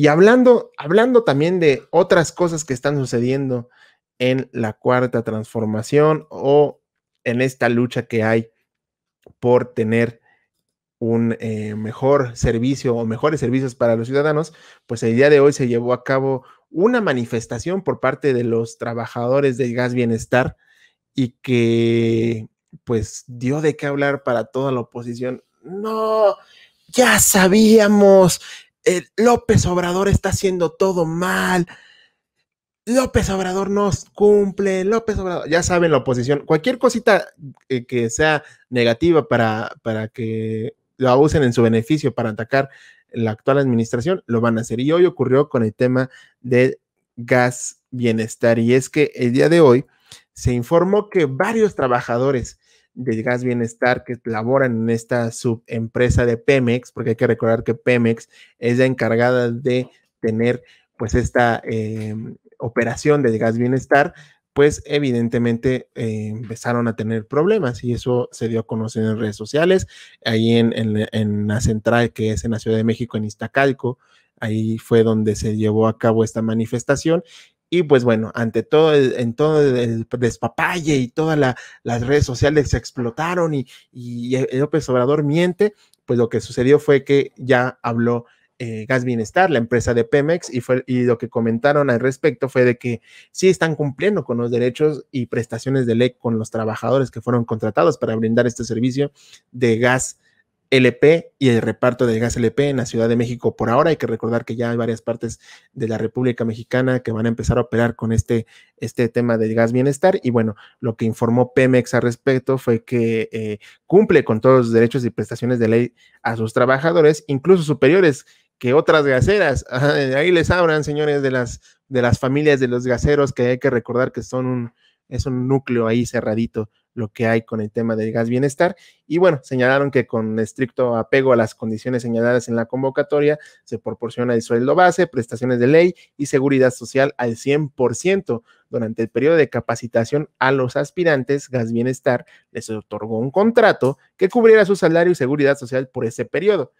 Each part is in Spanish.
Y hablando, hablando también de otras cosas que están sucediendo en la cuarta transformación o en esta lucha que hay por tener un eh, mejor servicio o mejores servicios para los ciudadanos, pues el día de hoy se llevó a cabo una manifestación por parte de los trabajadores del gas bienestar y que pues dio de qué hablar para toda la oposición. No, ya sabíamos, eh, López Obrador está haciendo todo mal, López Obrador nos cumple, López Obrador, ya saben la oposición, cualquier cosita eh, que sea negativa para, para que la usen en su beneficio para atacar la actual administración, lo van a hacer. Y hoy ocurrió con el tema de gas bienestar. Y es que el día de hoy se informó que varios trabajadores de Gas Bienestar que laboran en esta subempresa de Pemex, porque hay que recordar que Pemex es la encargada de tener pues esta em, operación de Gas Bienestar, pues evidentemente eh, empezaron a tener problemas y eso se dio a conocer en redes sociales, ahí en, en, la central que es en la Ciudad de México, en Iztacalco, ahí fue donde se llevó a cabo esta manifestación y pues bueno, ante todo el, en todo el despapalle y todas las redes sociales se explotaron y, y eh, López Obrador miente, pues lo que sucedió fue que ya habló eh, Gas Bienestar, la empresa de Pemex, y, fue, y lo que comentaron al respecto fue de que sí están cumpliendo con los derechos y prestaciones de ley con los trabajadores que fueron contratados para brindar este servicio de gas LP y el reparto del gas LP en la Ciudad de México por ahora. Hay que recordar que ya hay varias partes de la República Mexicana que van a empezar a operar con este, este tema del gas bienestar. Y bueno, lo que informó Pemex al respecto fue que eh, cumple con todos los derechos y prestaciones de ley a sus trabajadores, incluso superiores que otras gaseras. Ahí les hablan, señores, de las, de las familias de los gaseros, que hay que recordar que son un, es un núcleo ahí cerradito lo que hay con el tema del gas bienestar. Y bueno, señalaron que con estricto apego a las condiciones señaladas en la convocatoria, se proporciona el sueldo base, prestaciones de ley y seguridad social al 100%. Durante el periodo de capacitación a los aspirantes, Gas Bienestar les otorgó un contrato que cubriera su salario y seguridad social por ese periodo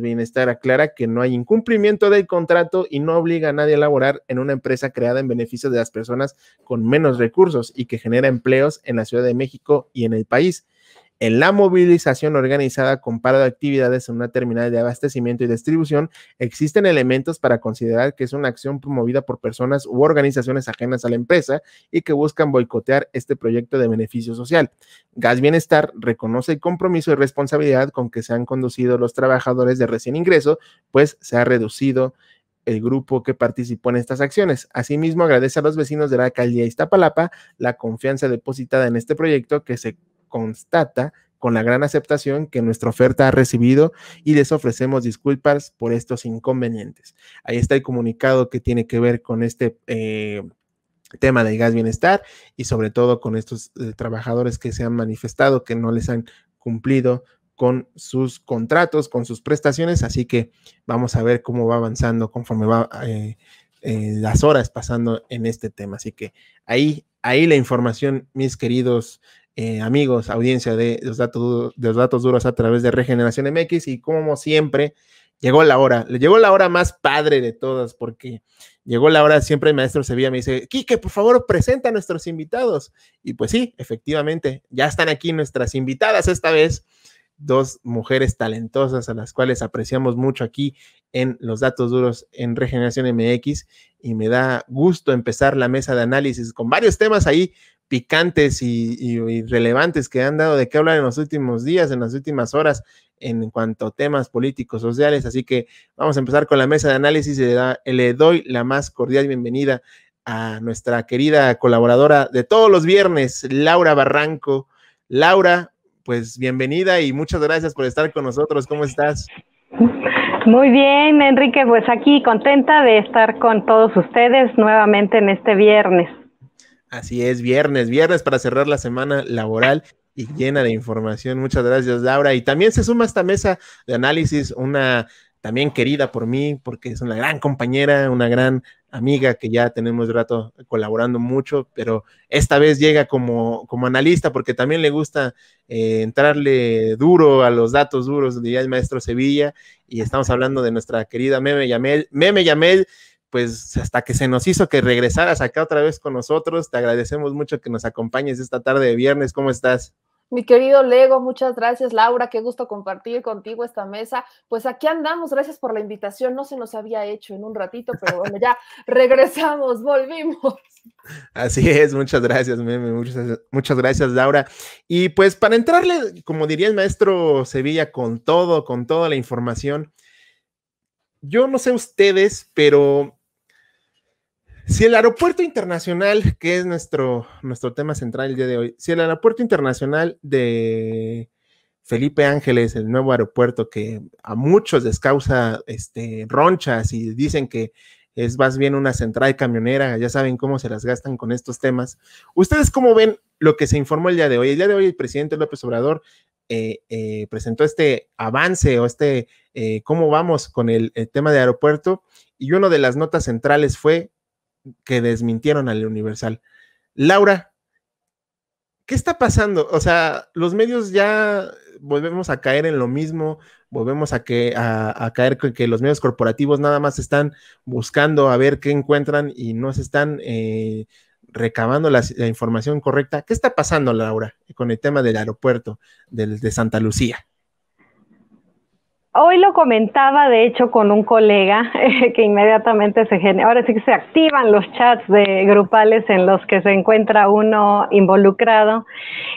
bienestar aclara que no hay incumplimiento del contrato y no obliga a nadie a laborar en una empresa creada en beneficio de las personas con menos recursos y que genera empleos en la Ciudad de México y en el país en la movilización organizada con paro de actividades en una terminal de abastecimiento y distribución, existen elementos para considerar que es una acción promovida por personas u organizaciones ajenas a la empresa y que buscan boicotear este proyecto de beneficio social. Gas Bienestar reconoce el compromiso y responsabilidad con que se han conducido los trabajadores de recién ingreso, pues se ha reducido el grupo que participó en estas acciones. Asimismo, agradece a los vecinos de la alcaldía Iztapalapa la confianza depositada en este proyecto que se constata con la gran aceptación que nuestra oferta ha recibido y les ofrecemos disculpas por estos inconvenientes. Ahí está el comunicado que tiene que ver con este eh, tema del gas bienestar y sobre todo con estos eh, trabajadores que se han manifestado que no les han cumplido con sus contratos, con sus prestaciones, así que vamos a ver cómo va avanzando conforme va eh, las horas pasando en este tema. Así que ahí, ahí la información, mis queridos eh, amigos, audiencia de los, datos, de los datos duros a través de Regeneración MX y como siempre, llegó la hora, llegó la hora más padre de todas porque llegó la hora, siempre el maestro Sevilla me dice, Quique, por favor, presenta a nuestros invitados. Y pues sí, efectivamente, ya están aquí nuestras invitadas esta vez, dos mujeres talentosas a las cuales apreciamos mucho aquí en los datos duros en Regeneración MX y me da gusto empezar la mesa de análisis con varios temas ahí picantes y, relevantes que han dado de qué hablar en los últimos días, en las últimas horas, en cuanto a temas políticos, sociales. Así que vamos a empezar con la mesa de análisis. y le doy la más cordial bienvenida a nuestra querida colaboradora de todos los viernes, Laura Barranco. Laura, pues bienvenida y muchas gracias por estar con nosotros. ¿Cómo estás? Muy bien, Enrique, pues aquí contenta de estar con todos ustedes nuevamente en este viernes. Así es, viernes, viernes para cerrar la semana laboral y llena de información. Muchas gracias, Laura. Y también se suma a esta mesa de análisis una también querida por mí, porque es una gran compañera, una gran amiga que ya tenemos rato colaborando mucho, pero esta vez llega como, como analista porque también le gusta eh, entrarle duro a los datos duros, diría el maestro Sevilla, y estamos hablando de nuestra querida Meme Yamel. Meme Yamel, pues hasta que se nos hizo que regresaras acá otra vez con nosotros. Te agradecemos mucho que nos acompañes esta tarde de viernes. ¿Cómo estás? Mi querido Lego, muchas gracias Laura, qué gusto compartir contigo esta mesa. Pues aquí andamos, gracias por la invitación, no se nos había hecho en un ratito, pero bueno, ya regresamos, volvimos. Así es, muchas gracias, Meme, muchas, gracias Laura. Y pues para entrarle, como diría el maestro Sevilla, con todo, con toda la información, yo no sé ustedes, pero si el aeropuerto internacional, que es nuestro, nuestro tema central el día de hoy, si el aeropuerto internacional de Felipe Ángeles, el nuevo aeropuerto que a muchos les causa este, ronchas y dicen que es más bien una central camionera, ya saben cómo se las gastan con estos temas. ¿Ustedes cómo ven lo que se informó el día de hoy? El día de hoy el presidente López Obrador eh, eh, presentó este avance o este eh, cómo vamos con el, el tema de aeropuerto y una de las notas centrales fue que desmintieron al Universal. Laura, ¿qué está pasando? O sea, los medios ya volvemos a caer en lo mismo, volvemos a, que, a, caer con que los medios corporativos nada más están buscando a ver qué encuentran y no se están eh, recabando la, información correcta. ¿Qué está pasando, Laura, con el tema del aeropuerto del, de Santa Lucía? Hoy lo comentaba, de hecho, con un colega que inmediatamente se genera, ahora sí que se activan los chats de grupales en los que se encuentra uno involucrado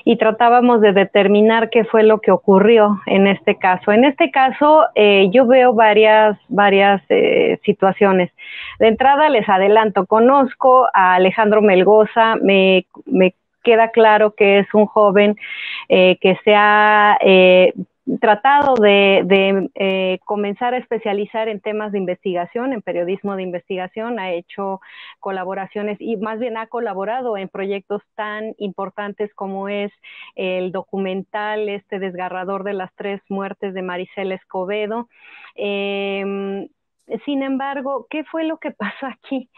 y tratábamos de determinar qué fue lo que ocurrió en este caso. En este caso, eh, yo veo varias, varias eh, situaciones. De entrada, les adelanto, conozco a Alejandro Melgoza, me, me queda claro que es un joven eh, que se ha tratado de, eh, comenzar a especializar en temas de investigación, en periodismo de investigación, ha hecho colaboraciones y más bien ha colaborado en proyectos tan importantes como es el documental este desgarrador de las tres muertes de Maricel Escobedo. Em, sin embargo, ¿qué fue lo que pasó aquí?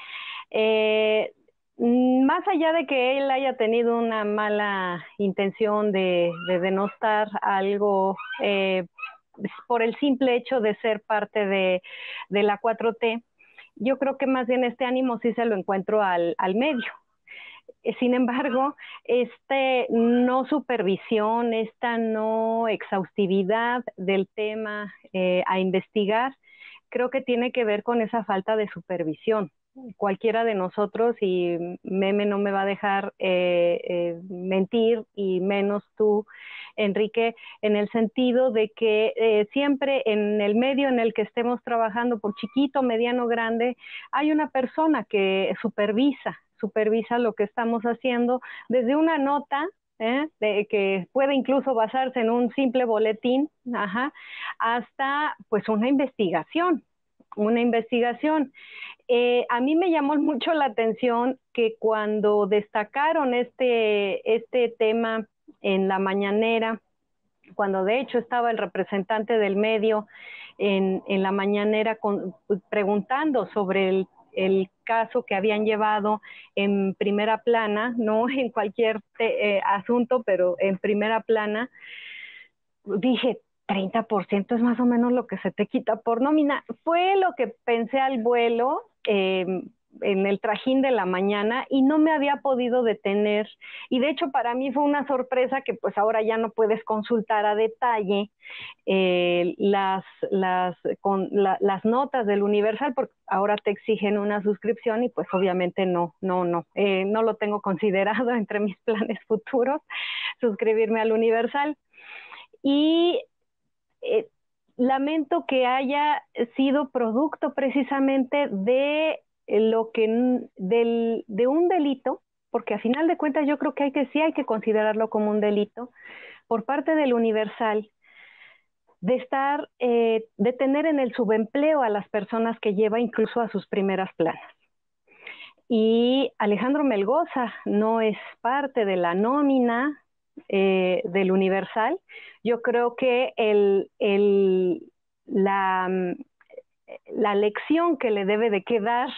Eh, Mm, más allá de que él haya tenido una mala intención de, denostar algo eh, por el simple hecho de ser parte de, la 4T, yo creo que más bien este ánimo sí se lo encuentro al, medio. Eh, sin embargo, esta no supervisión, esta no exhaustividad del tema eh, a investigar, creo que tiene que ver con esa falta de supervisión cualquiera de nosotros y Meme no me va a dejar eh, eh, mentir y menos tú, Enrique, en el sentido de que eh, siempre en el medio en el que estemos trabajando, por chiquito, mediano, grande, hay una persona que supervisa supervisa lo que estamos haciendo desde una nota De, que puede incluso basarse en un simple boletín, hasta pues una investigación, una investigación. Eh, a mí me llamó mucho la atención que cuando destacaron este, este tema en la mañanera, cuando de hecho estaba el representante del medio en, la mañanera pues, preguntando sobre el, el, caso que habían llevado en primera plana, no en cualquier eh, asunto, pero en primera plana, dije, 30% es más o menos lo que se te quita por nómina. Fue lo que pensé al vuelo eh, en el trajín de la mañana y no me había podido detener. Y de hecho para mí fue una sorpresa que pues ahora ya no puedes consultar a detalle eh, las, las, con, las notas del Universal porque ahora te exigen una suscripción y pues obviamente no, no, no, eh, no lo tengo considerado entre mis planes futuros suscribirme al Universal. Y eh, lamento que haya sido producto precisamente de eh, lo que de un delito, porque a final de cuentas yo creo que hay que sí hay que considerarlo como un delito por parte del Universal de estar eh, de tener en el subempleo a las personas que lleva incluso a sus primeras planas. Y Alejandro Melgoza no es parte de la nómina del Universal, yo creo que el, mm, la, lección que le debe de quedar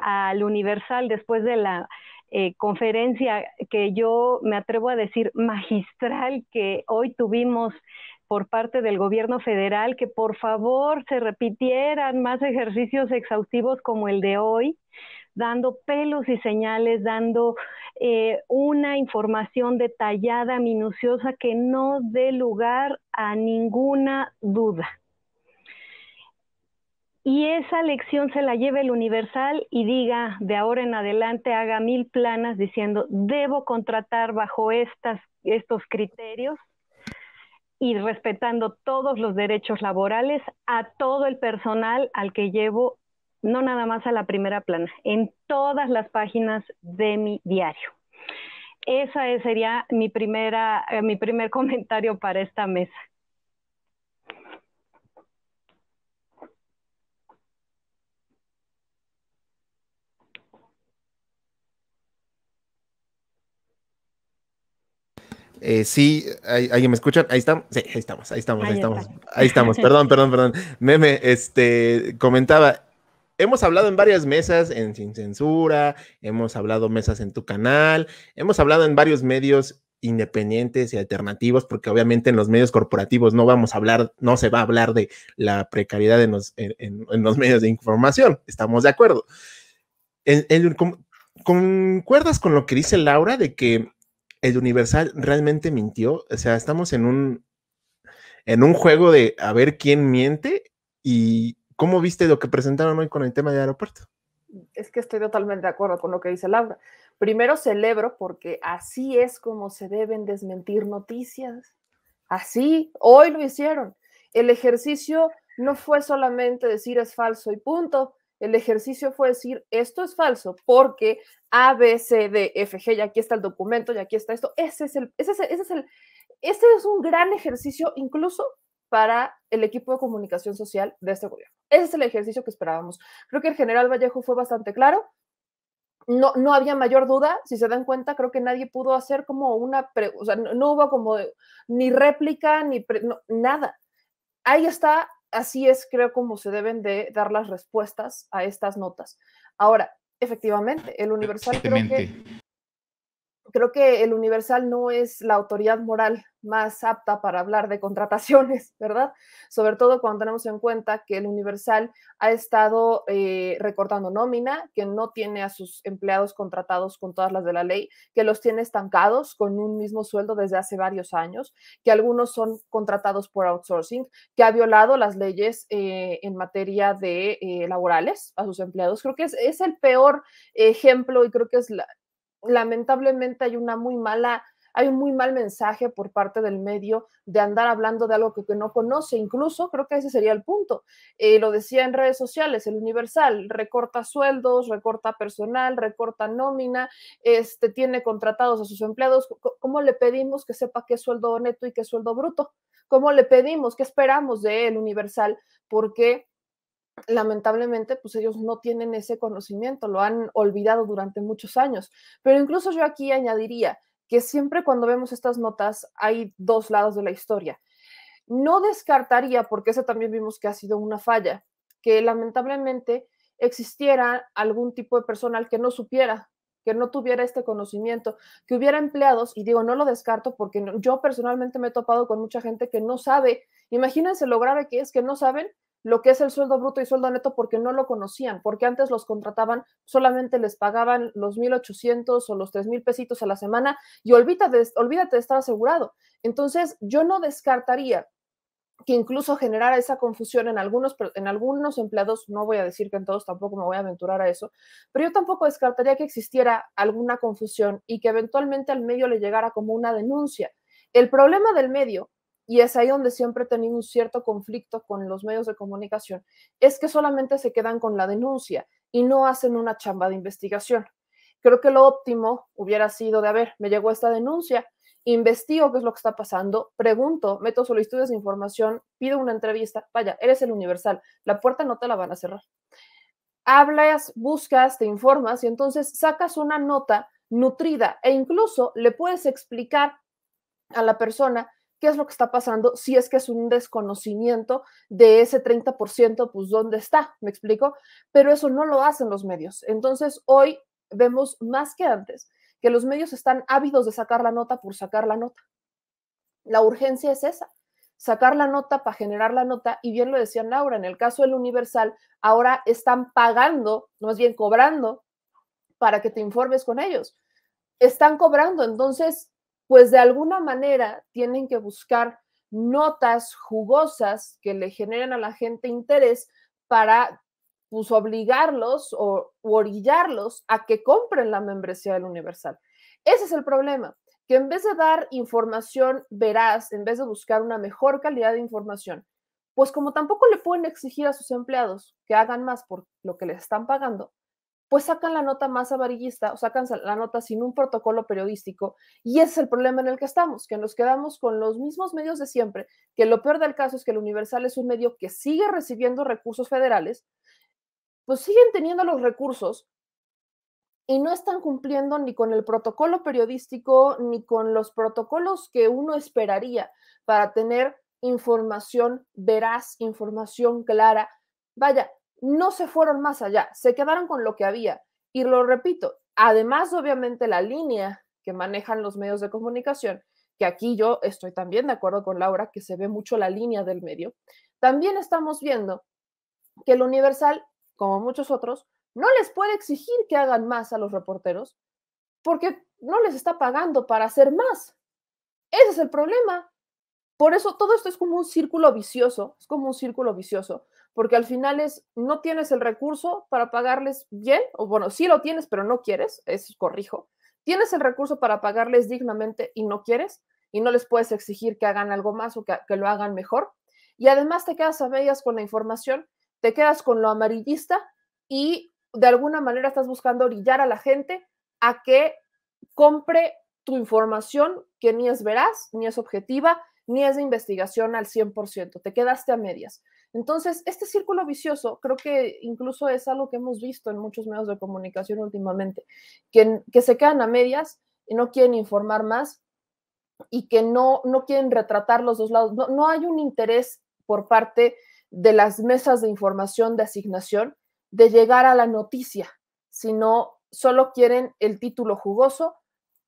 al Universal después de la eh, conferencia que yo me atrevo a decir magistral que hoy tuvimos por parte del gobierno federal que por favor se repitieran más ejercicios exhaustivos como el de hoy, dando pelos y señales, dando eh, una información detallada, minuciosa, que no dé lugar a ninguna duda. Y esa lección se la lleve el universal y diga, de ahora en adelante haga mil planas diciendo, debo contratar bajo estas, estos criterios y respetando todos los derechos laborales a todo el personal al que llevo no nada más a la primera plana, en todas las páginas de mi diario. Ese sería mi, primera, eh, mi primer comentario para esta mesa. Eh, sí, ¿alguien me escucha? Ahí estamos. Sí, ahí estamos, ahí estamos, ahí estamos. Ahí estamos. Perdón, perdón, perdón. Meme, este, comentaba, hemos hablado en varias mesas, en Sin Censura, hemos hablado mesas en tu canal, hemos hablado en varios medios independientes y alternativos, porque obviamente en los medios corporativos no vamos a hablar, no se va a hablar de la precariedad en los, medios de información, estamos de acuerdo. ¿Concuerdas con lo que dice Laura de que el Universal realmente mintió? O sea, estamos en un, en un juego de a ver quién miente y, ¿Cómo viste lo que presentaron hoy con el tema del aeropuerto? Es que estoy totalmente de acuerdo con lo que dice Laura. Primero celebro porque así es como se deben desmentir noticias. Así, hoy lo hicieron. El ejercicio no fue solamente decir es falso y punto. El ejercicio fue decir esto es falso porque A, B, C, D, F, G, y aquí está el documento, y aquí está esto. Ese es el, ese es el, ese es el, ese es un gran ejercicio incluso para el equipo de comunicación social de este gobierno. Ese es el ejercicio que esperábamos. Creo que el general Vallejo fue bastante claro. No, no había mayor duda, si se dan cuenta, creo que nadie pudo hacer como una, o sea, no, hubo como ni réplica, ni nada. Ahí está, así es, creo, como se deben de dar las respuestas a estas notas. Ahora, efectivamente, el Universal creo que creo que el Universal no es la autoridad moral más apta para hablar de contrataciones, ¿verdad? Sobre todo cuando tenemos en cuenta que el Universal ha estado eh, recortando nómina, que no tiene a sus empleados contratados con todas las de la ley, que los tiene estancados con un mismo sueldo desde hace varios años, que algunos son contratados por outsourcing, que ha violado las leyes eh, en materia de eh, laborales a sus empleados. Creo que es, es el peor ejemplo y creo que es la, lamentablemente hay una muy mala hay un muy mal mensaje por parte del medio de andar hablando de algo que, no conoce. Incluso creo que ese sería el punto. Eh, lo decía en redes sociales, el Universal recorta sueldos, recorta personal, recorta nómina, este, tiene contratados a sus empleados. ¿Cómo le pedimos que sepa qué sueldo neto y qué sueldo bruto? ¿Cómo le pedimos? ¿Qué esperamos de él, Universal? Porque lamentablemente, pues ellos no tienen ese conocimiento, lo han olvidado durante muchos años. Pero incluso yo aquí añadiría que siempre cuando vemos estas notas hay dos lados de la historia. No descartaría, porque eso también vimos que ha sido una falla, que lamentablemente existiera algún tipo de personal que no supiera, que no tuviera este conocimiento, que hubiera empleados, y digo, no lo descarto porque yo personalmente me he topado con mucha gente que no sabe, imagínense grave que es que no saben lo que es el sueldo bruto y sueldo neto porque no lo conocían, porque antes los contrataban, solamente les pagaban los 1.800 o los 3.000 pesitos a la semana y olvídate, olvídate de estar asegurado. Entonces, yo no descartaría que incluso generara esa confusión en algunos, en algunos empleados, no voy a decir que en todos tampoco me voy a aventurar a eso, pero yo tampoco descartaría que existiera alguna confusión y que eventualmente al medio le llegara como una denuncia. El problema del medio y es ahí donde siempre he tenido un cierto conflicto con los medios de comunicación, es que solamente se quedan con la denuncia y no hacen una chamba de investigación. Creo que lo óptimo hubiera sido de, a ver, me llegó esta denuncia, investigo qué es lo que está pasando, pregunto, meto solicitudes de información, pido una entrevista, vaya, eres el universal, la puerta no te la van a cerrar. Hablas, buscas, te informas y entonces sacas una nota nutrida e incluso le puedes explicar a la persona qué es lo que está pasando, si es que es un desconocimiento de ese 30%, pues dónde está, me explico, pero eso no lo hacen los medios. Entonces, hoy vemos más que antes que los medios están ávidos de sacar la nota por sacar la nota. La urgencia es esa, sacar la nota para generar la nota, y bien lo decía Laura, en el caso del Universal, ahora están pagando, no es bien cobrando, para que te informes con ellos. Están cobrando, entonces pues de alguna manera tienen que buscar notas jugosas que le generen a la gente interés para pues, obligarlos o orillarlos a que compren la membresía del Universal. Ese es el problema, que en vez de dar información veraz, en vez de buscar una mejor calidad de información, pues como tampoco le pueden exigir a sus empleados que hagan más por lo que les están pagando, pues sacan la nota más amarillista o sacan la nota sin un protocolo periodístico. Y ese es el problema en el que estamos, que nos quedamos con los mismos medios de siempre, que lo peor del caso es que el Universal es un medio que sigue recibiendo recursos federales, pues siguen teniendo los recursos y no están cumpliendo ni con el protocolo periodístico, ni con los protocolos que uno esperaría para tener información veraz, información clara. Vaya, no se fueron más allá, se quedaron con lo que había. Y lo repito, además obviamente la línea que manejan los medios de comunicación, que aquí yo estoy también de acuerdo con Laura, que se ve mucho la línea del medio, también estamos viendo que el Universal, como muchos otros, no les puede exigir que hagan más a los reporteros porque no les está pagando para hacer más. Ese es el problema. Por eso todo esto es como un círculo vicioso, es como un círculo vicioso, porque al final es, no tienes el recurso para pagarles bien, o bueno, sí lo tienes, pero no quieres, es corrijo, tienes el recurso para pagarles dignamente y no quieres, y no les puedes exigir que hagan algo más o que, que lo hagan mejor, y además te quedas a medias con la información, te quedas con lo amarillista y de alguna manera estás buscando orillar a la gente a que compre tu información que ni es veraz, ni es objetiva, ni es de investigación al 100%, te quedaste a medias. Entonces, este círculo vicioso creo que incluso es algo que hemos visto en muchos medios de comunicación últimamente, que, se quedan a medias y no quieren informar más y que no, quieren retratar los dos lados. No, hay un interés por parte de las mesas de información de asignación de llegar a la noticia, sino solo quieren el título jugoso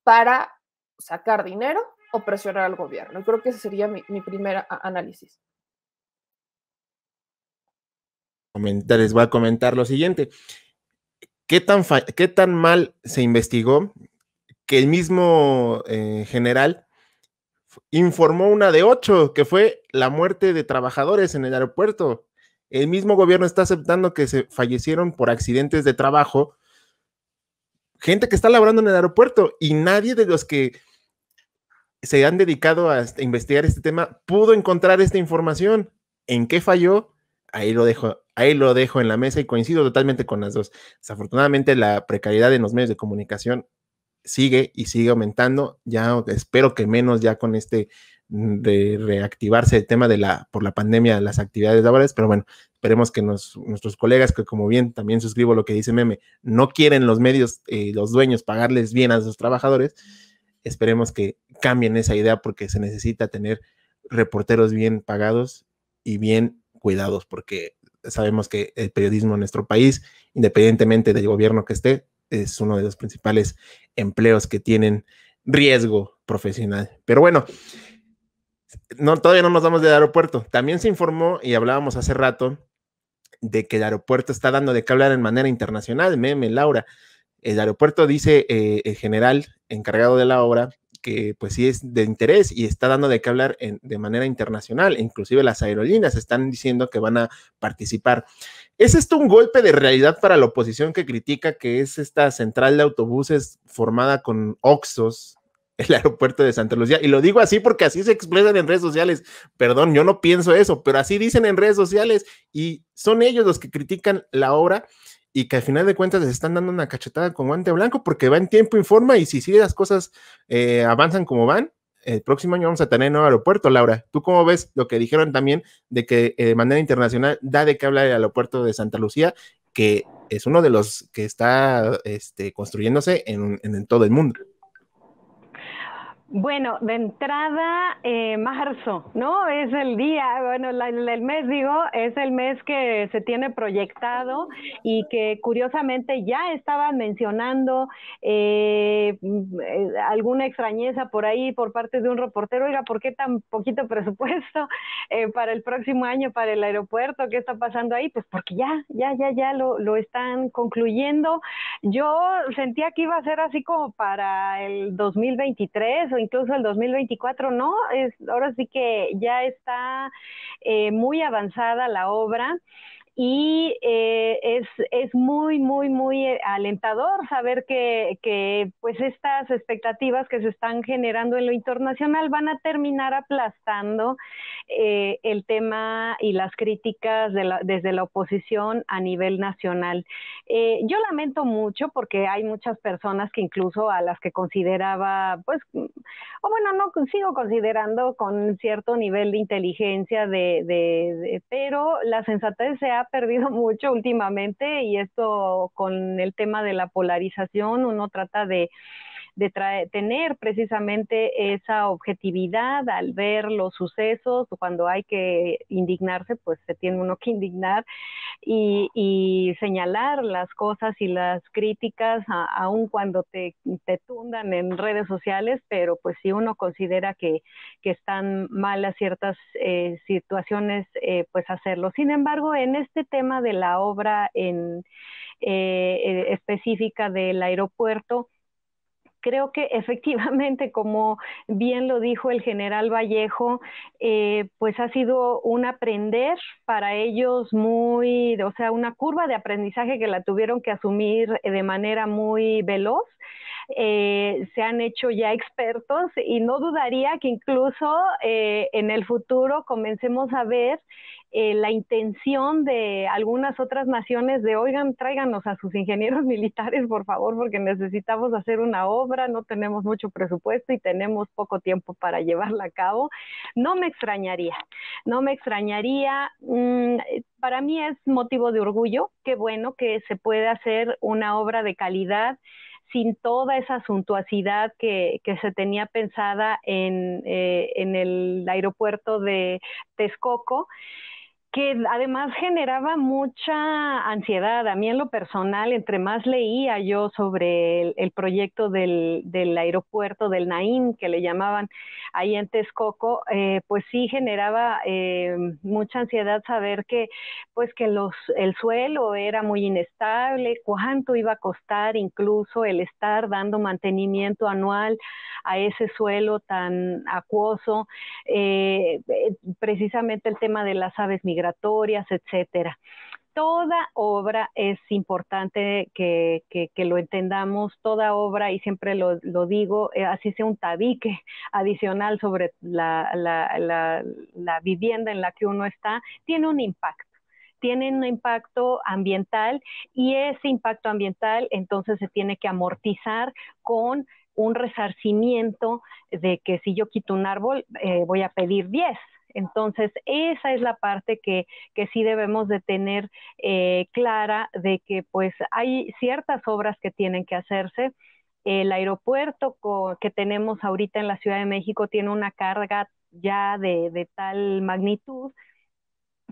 para sacar dinero o presionar al gobierno. Creo que ese sería mi, mi primer análisis comentar, les voy a comentar lo siguiente. ¿Qué tan, qué tan mal se investigó que el mismo eh, general informó una de ocho, que fue la muerte de trabajadores en el aeropuerto? El mismo gobierno está aceptando que se fallecieron por accidentes de trabajo gente que está laborando en el aeropuerto y nadie de los que se han dedicado a este, investigar este tema pudo encontrar esta información. ¿En qué falló? Ahí lo dejo ahí lo dejo en la mesa y coincido totalmente con las dos. Desafortunadamente la precariedad en los medios de comunicación sigue y sigue aumentando. Ya espero que menos ya con este mm, de reactivarse el tema de la por la pandemia de las actividades laborales, pero bueno, esperemos que nuestros colegas que como bien también suscribo lo que dice Meme, no quieren los medios eh, los dueños pagarles bien a sus trabajadores. Esperemos que cambien esa idea porque se necesita tener reporteros bien pagados y bien cuidados porque sabemos que el periodismo en nuestro país, independientemente del gobierno que esté, es uno de los principales empleos que tienen riesgo profesional. Pero bueno, no, todavía no nos vamos del aeropuerto. También se informó y hablábamos hace rato de que el aeropuerto está dando de qué hablar en manera internacional. Meme, Laura. El aeropuerto dice eh, el general encargado de la obra que pues sí es de interés y está dando de qué hablar en, de manera internacional. Inclusive las aerolíneas están diciendo que van a participar. ¿Es esto un golpe de realidad para la oposición que critica que es esta central de autobuses formada con Oxos, el aeropuerto de Santa Lucía? Y lo digo así porque así se expresan en redes sociales. Perdón, yo no pienso eso, pero así dicen en redes sociales y son ellos los que critican la obra y que al final de cuentas les están dando una cachetada con guante blanco porque va en tiempo y forma y si sigue las cosas eh, avanzan como van, el próximo año vamos a tener nuevo aeropuerto, Laura. ¿Tú cómo ves lo que dijeron también de que eh, de manera internacional da de qué hablar el aeropuerto de Santa Lucía, que es uno de los que está este, construyéndose en, en todo el mundo? Bueno, de entrada, eh, marzo, ¿no? Es el día, bueno, el mes digo, es el mes que se tiene proyectado y que curiosamente ya estaban mencionando eh, mm, eh, alguna extrañeza por ahí por parte de un reportero, oiga, ¿por qué tan poquito presupuesto para el próximo año para el aeropuerto? ¿Qué está pasando ahí? Pues porque ya, ya, ya, ya lo, lo están concluyendo. Yo sentía que iba a ser así como para el 2023 o incluso el 2024, ¿no? Es, ahora sí que ya está eh, muy avanzada la obra y eh, es, muy, muy, muy eh, alentador saber que, pues estas expectativas que se están generando en lo internacional van a terminar aplastando eh, el tema y las críticas desde la oposición a nivel nacional. yo lamento mucho porque hay muchas personas que incluso a las que consideraba, pues, o bueno, no sigo considerando con cierto nivel de inteligencia, de, pero la sensatez se ha perdido mucho últimamente y esto con el tema de la polarización, uno trata de de tener precisamente esa objetividad al ver los sucesos, cuando hay que indignarse, pues se tiene uno que indignar y, y señalar las cosas y las críticas, aun cuando te, te, tundan en redes sociales, pero pues si uno considera que, están malas ciertas eh, situaciones, eh, pues hacerlo. Sin embargo, en este tema de la obra en, eh, específica del aeropuerto, creo que efectivamente, como bien lo dijo el general Vallejo, eh, pues ha sido un aprender para ellos muy, o sea, una curva de aprendizaje que la tuvieron que asumir eh, de manera muy veloz eh, se han hecho ya expertos y no dudaría que incluso eh, en el futuro comencemos a ver eh, la intención de algunas otras naciones de, oigan, tráiganos a sus ingenieros militares, por favor, porque necesitamos hacer una obra, no tenemos mucho presupuesto y tenemos poco tiempo para llevarla a cabo. No me extrañaría, no me extrañaría. Mm, para mí es motivo de orgullo, qué bueno que se puede hacer una obra de calidad sin toda esa suntuosidad que, que se tenía pensada en, eh, en el aeropuerto de Texcoco que además generaba mucha ansiedad. A mí en lo personal, entre más leía yo sobre el, proyecto del, aeropuerto del Naín que le llamaban ahí en Texcoco, eh, pues sí generaba eh, mucha ansiedad saber que, pues que los, el suelo era muy inestable, cuánto iba a costar incluso el estar dando mantenimiento anual a ese suelo tan acuoso, eh, precisamente el tema de las aves migratorias migratorias, etcétera. Toda obra es importante que, que, lo entendamos, toda obra, y siempre lo, digo, eh, así sea un tabique adicional sobre la, la, la, vivienda en la que uno está, tiene un impacto tiene un impacto ambiental y ese impacto ambiental entonces se tiene que amortizar con un resarcimiento de que si yo quito un árbol, eh, voy a pedir 10, entonces, esa es la parte que, que sí debemos de tener eh, clara de que pues hay ciertas obras que tienen que hacerse. El aeropuerto que tenemos ahorita en la Ciudad de México tiene una carga ya de, de tal magnitud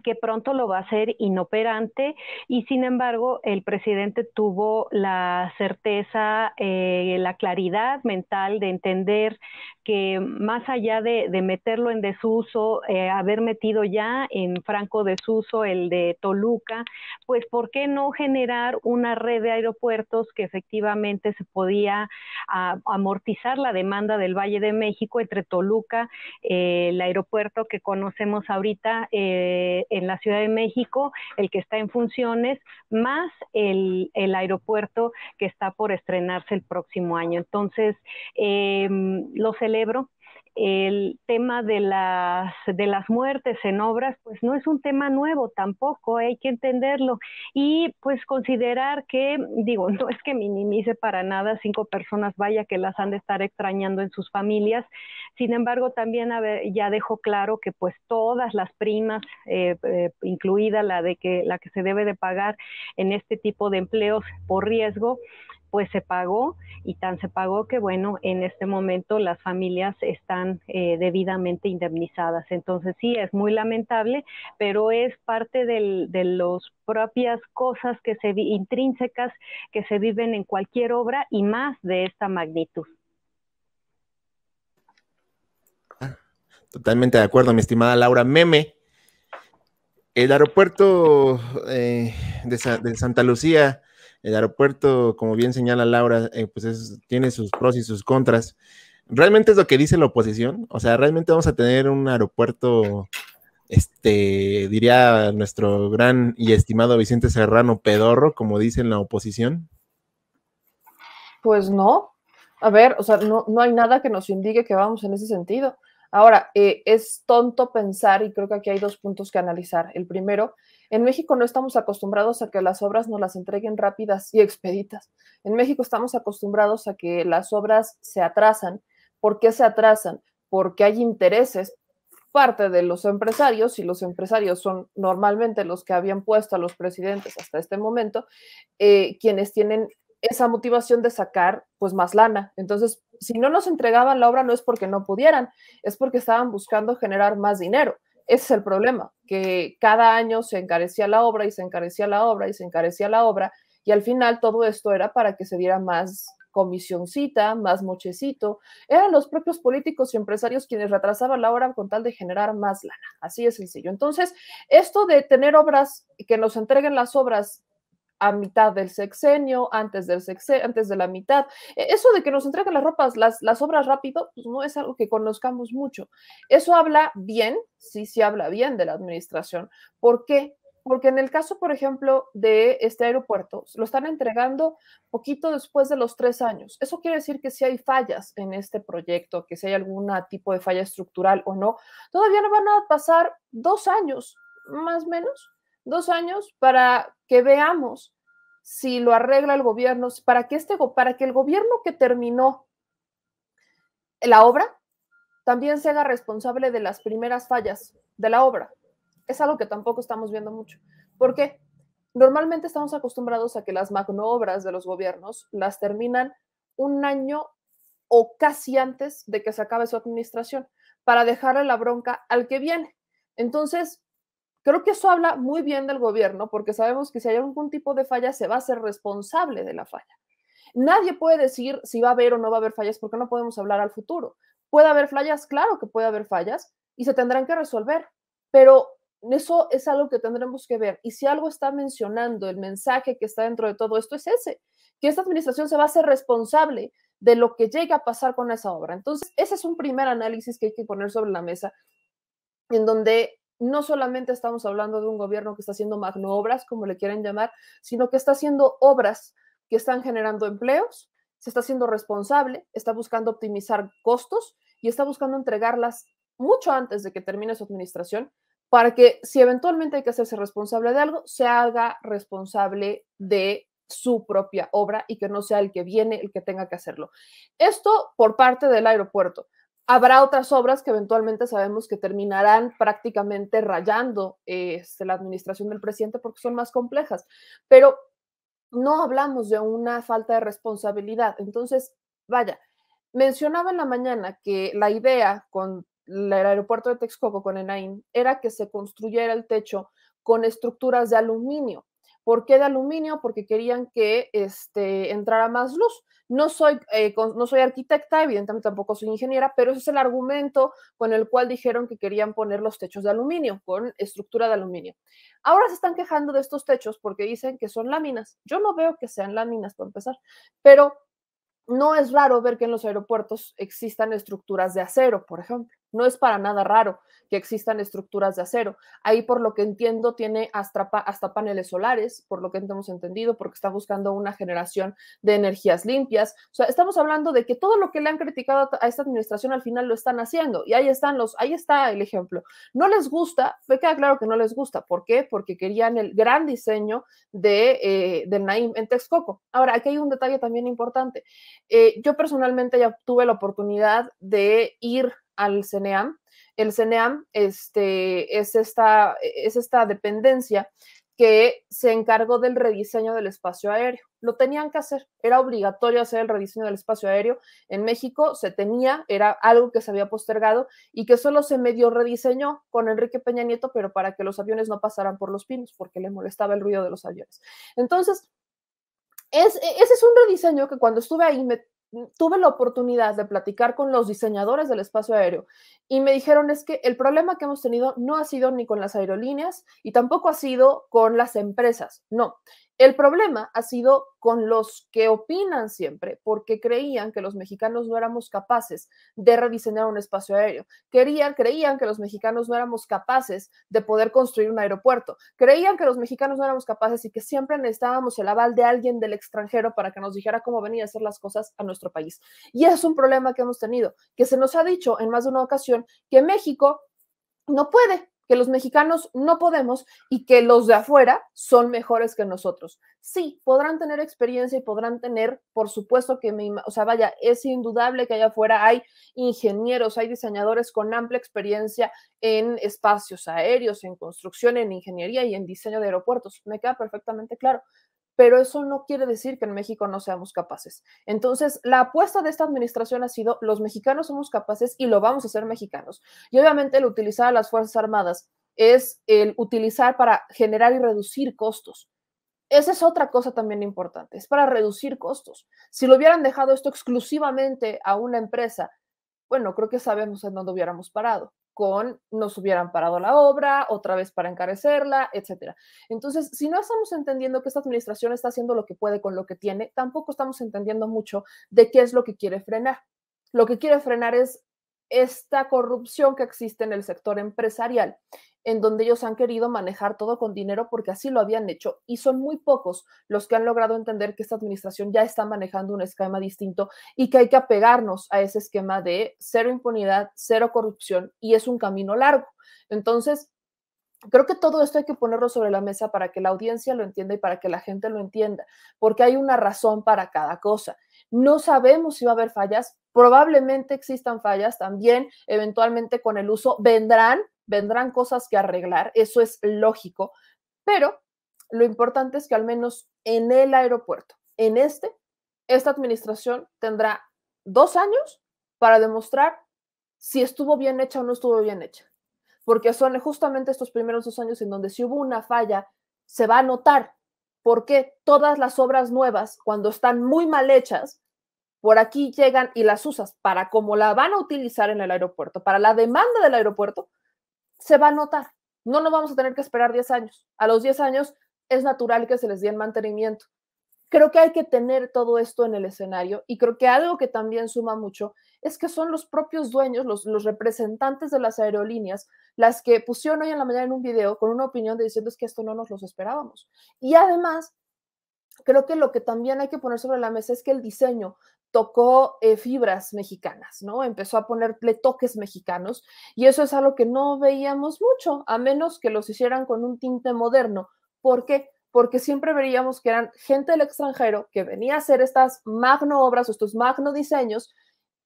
que pronto lo va a ser inoperante y sin embargo el presidente tuvo la certeza, eh, la claridad mental de entender que más allá de, meterlo en desuso, eh, haber metido ya en franco desuso el de Toluca, pues ¿por qué no generar una red de aeropuertos que efectivamente se podía amortizar la demanda del Valle de México entre Toluca, eh, el aeropuerto que conocemos ahorita, en la Ciudad de México, el que está en funciones, más el, el aeropuerto que está por estrenarse el próximo año. Entonces, em, lo celebro el tema de las, de las muertes en obras, pues no es un tema nuevo tampoco, hay que entenderlo. Y pues considerar que, digo, no es que minimice para nada cinco personas, vaya que las han de estar extrañando en sus familias. Sin embargo, también ya dejó claro que pues todas las primas, eh, eh, incluida la de que la que se debe de pagar en este tipo de empleos por riesgo, pues se pagó y tan se pagó que bueno, en este momento las familias están eh, debidamente indemnizadas. Entonces sí, es muy lamentable, pero es parte de las propias cosas que se intrínsecas que se viven en cualquier obra y más de esta magnitud. Ah, totalmente de acuerdo, mi estimada Laura Meme. El aeropuerto eh, de Santa Lucía el aeropuerto, como bien señala Laura, eh, pues tiene sus pros y sus contras. ¿Realmente es lo que dice la oposición? O sea, ¿realmente vamos a tener un aeropuerto, este, diría nuestro gran y estimado Vicente Serrano Pedorro, como dice la oposición? Pues no. A ver, o sea, no, no hay nada que nos indique que vamos en ese sentido. Ahora, eh, es tonto pensar, y creo que aquí hay dos puntos que analizar. El primero, en México no estamos acostumbrados a que las obras nos las entreguen rápidas y expeditas. En México estamos acostumbrados a que las obras se atrasan. ¿Por qué se atrasan? Porque hay intereses parte de los empresarios, y los empresarios son normalmente los que habían puesto a los presidentes hasta este momento, eh, quienes tienen esa motivación de sacar pues más lana. Entonces, si no nos entregaban la obra no es porque no pudieran, es porque estaban buscando generar más dinero. Ese es el problema, que cada año se encarecía la obra y se encarecía la obra y se encarecía la obra y al final todo esto era para que se diera más comisioncita, más mochecito. Eran los propios políticos y empresarios quienes retrasaban la obra con tal de generar más lana. Así es sencillo. Entonces, esto de tener obras, que nos entreguen las obras a mitad del sexenio, antes, del antes de la mitad. E, eso de que nos entreguen las ropas, las, las obras rápido, pues, no es algo que conozcamos mucho. Eso habla bien, sí, sí habla bien de la administración. ¿Por qué? Porque en el caso, por ejemplo, de este aeropuerto, lo están entregando poquito después de los tres años. Eso quiere decir que si hay fallas en este proyecto, que si hay algún tipo de falla estructural o no, todavía no van a pasar dos años, más o menos, dos años para que veamos si lo arregla el gobierno, para que, este, para que el gobierno que terminó la obra también se haga responsable de las primeras fallas de la obra. Es algo que tampoco estamos viendo mucho. porque Normalmente estamos acostumbrados a que las magnobras de los gobiernos las terminan un año o casi antes de que se acabe su administración, para dejarle la bronca al que viene. Entonces, Creo que eso habla muy bien del gobierno porque sabemos que si hay algún tipo de falla se va a ser responsable de la falla. Nadie puede decir si va a haber o no va a haber fallas porque no podemos hablar al futuro. ¿Puede haber fallas? Claro que puede haber fallas y se tendrán que resolver, pero eso es algo que tendremos que ver. Y si algo está mencionando, el mensaje que está dentro de todo esto es ese, que esta administración se va a hacer responsable de lo que llega a pasar con esa obra. Entonces, ese es un primer análisis que hay que poner sobre la mesa, en donde no solamente estamos hablando de un gobierno que está haciendo magnobras, como le quieren llamar, sino que está haciendo obras que están generando empleos, se está haciendo responsable, está buscando optimizar costos y está buscando entregarlas mucho antes de que termine su administración para que si eventualmente hay que hacerse responsable de algo, se haga responsable de su propia obra y que no sea el que viene el que tenga que hacerlo. Esto por parte del aeropuerto. Habrá otras obras que eventualmente sabemos que terminarán prácticamente rayando este, la administración del presidente porque son más complejas, pero no hablamos de una falta de responsabilidad. Entonces, vaya, mencionaba en la mañana que la idea con el aeropuerto de Texcoco, con ENAIN, era que se construyera el techo con estructuras de aluminio. ¿Por qué de aluminio? Porque querían que este, entrara más luz. No soy, eh, no soy arquitecta, evidentemente tampoco soy ingeniera, pero ese es el argumento con el cual dijeron que querían poner los techos de aluminio, con estructura de aluminio. Ahora se están quejando de estos techos porque dicen que son láminas. Yo no veo que sean láminas, por empezar, pero no es raro ver que en los aeropuertos existan estructuras de acero, por ejemplo. No es para nada raro que existan estructuras de acero. Ahí, por lo que entiendo, tiene hasta, hasta paneles solares, por lo que hemos entendido, porque está buscando una generación de energías limpias. O sea, estamos hablando de que todo lo que le han criticado a esta administración al final lo están haciendo. Y ahí están los, ahí está el ejemplo. No les gusta, me queda claro que no les gusta. ¿Por qué? Porque querían el gran diseño de, eh, Naim en Texcoco. Ahora, aquí hay un detalle también importante. Eh, yo personalmente ya tuve la oportunidad de ir al CNEAM. El CNEAM este, es, esta, es esta dependencia que se encargó del rediseño del espacio aéreo. Lo tenían que hacer, era obligatorio hacer el rediseño del espacio aéreo. En México se tenía, era algo que se había postergado y que solo se medio rediseñó con Enrique Peña Nieto, pero para que los aviones no pasaran por los pinos, porque le molestaba el ruido de los aviones. Entonces, e, ese es un rediseño que cuando estuve ahí me Mm, tuve la oportunidad de platicar con los diseñadores del espacio aéreo y me dijeron es que el problema que hemos tenido no ha sido ni con las aerolíneas y tampoco ha sido con las empresas, no, el problema ha sido con los que opinan siempre, porque creían que los mexicanos no éramos capaces de rediseñar un espacio aéreo. Querían, creían que los mexicanos no éramos capaces de poder construir un aeropuerto. Creían que los mexicanos no éramos capaces y que siempre necesitábamos el aval de alguien del extranjero para que nos dijera cómo venía a hacer las cosas a nuestro país. Y es un problema que hemos tenido, que se nos ha dicho en más de una ocasión que México no puede, que los mexicanos no podemos y que los de afuera son mejores que nosotros. Sí, podrán tener experiencia y podrán tener, por supuesto que, me, o sea, vaya, es indudable que allá afuera hay ingenieros, hay diseñadores con amplia experiencia en espacios aéreos, en construcción, en ingeniería y en diseño de aeropuertos. Me queda perfectamente claro pero eso no quiere decir que en México no seamos capaces. Entonces, la apuesta de esta administración ha sido, los mexicanos somos capaces y lo vamos a hacer mexicanos. Y obviamente el utilizar a las Fuerzas Armadas es el utilizar para generar y reducir costos. Esa es otra cosa también importante, es para reducir costos. Si lo hubieran dejado esto exclusivamente a una empresa, bueno, creo que sabemos en dónde hubiéramos parado con nos hubieran parado la obra, otra vez para encarecerla, etcétera. Entonces, si no estamos entendiendo que esta administración está haciendo lo que puede con lo que tiene, tampoco estamos entendiendo mucho de qué es lo que quiere frenar. Lo que quiere frenar es esta corrupción que existe en el sector empresarial, en donde ellos han querido manejar todo con dinero porque así lo habían hecho y son muy pocos los que han logrado entender que esta administración ya está manejando un esquema distinto y que hay que apegarnos a ese esquema de cero impunidad, cero corrupción y es un camino largo. Entonces, creo que todo esto hay que ponerlo sobre la mesa para que la audiencia lo entienda y para que la gente lo entienda, porque hay una razón para cada cosa. No sabemos si va a haber fallas, probablemente existan fallas también, eventualmente con el uso vendrán, vendrán cosas que arreglar, eso es lógico, pero lo importante es que al menos en el aeropuerto, en este, esta administración tendrá dos años para demostrar si estuvo bien hecha o no estuvo bien hecha, porque son justamente estos primeros dos años en donde si hubo una falla, se va a notar, porque todas las obras nuevas, cuando están muy mal hechas, por aquí llegan y las usas para como la van a utilizar en el aeropuerto, para la demanda del aeropuerto, se va a notar. No nos vamos a tener que esperar 10 años. A los 10 años es natural que se les el mantenimiento. Creo que hay que tener todo esto en el escenario y creo que algo que también suma mucho es que son los propios dueños, los, representantes de las aerolíneas, las que pusieron hoy en la mañana en un video con una opinión de diciendo es que esto no nos lo esperábamos. Y además, creo que lo que también hay que poner sobre la mesa es que el diseño tocó eh, fibras mexicanas, ¿no? Empezó a ponerle toques mexicanos y eso es algo que no veíamos mucho, a menos que los hicieran con un tinte moderno. ¿Por qué? Porque siempre veíamos que eran gente del extranjero que venía a hacer estas magno obras o estos magno diseños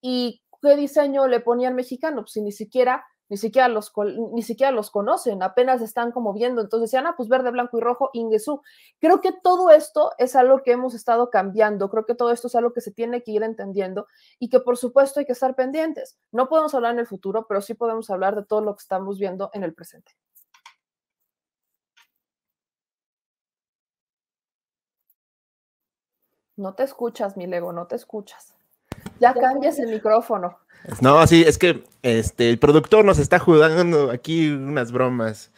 y qué diseño le ponían mexicano, pues ni siquiera ni siquiera los, ni siquiera los conocen, apenas están como viendo, entonces decían, ah, pues verde, blanco y rojo, Ingesú. Creo que todo esto es algo que hemos estado cambiando, creo que todo esto es algo que se tiene que ir entendiendo y que por supuesto hay que estar pendientes. No podemos hablar en el futuro, pero sí podemos hablar de todo lo que estamos viendo en el presente. No te escuchas, mi Lego, no te escuchas. Ya cambias el micrófono. No, sí, es que este, el productor nos está jugando aquí unas bromas.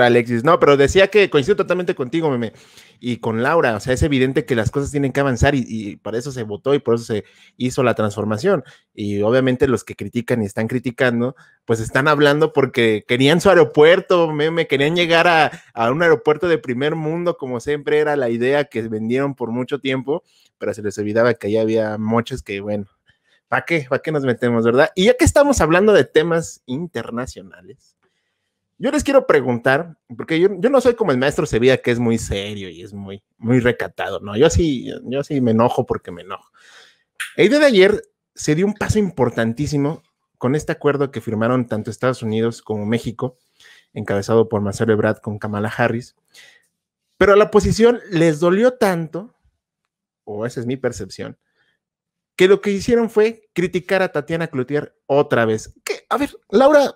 Alexis. No, pero decía que coincido totalmente contigo, meme, y con Laura. O sea, es evidente que las cosas tienen que avanzar y, para eso se votó y por eso se hizo la transformación. Y obviamente los que critican y están criticando, pues están hablando porque querían su aeropuerto, meme, querían llegar a, un aeropuerto de primer mundo, como siempre era la idea que vendieron por mucho tiempo, pero se les olvidaba que ahí había moches que, bueno. ¿Para qué? ¿Para qué nos metemos, verdad? Y ya que estamos hablando de temas internacionales, yo les quiero preguntar, porque yo, no soy como el maestro Sevilla, que es muy serio y es muy, muy recatado, ¿no? Yo sí, yo sí me enojo porque me enojo. El día de ayer se dio un paso importantísimo con este acuerdo que firmaron tanto Estados Unidos como México, encabezado por Marcelo Ebrard con Kamala Harris, pero a la oposición les dolió tanto, o esa es mi percepción, que lo que hicieron fue criticar a Tatiana Cloutier otra vez. ¿Qué? A ver, Laura,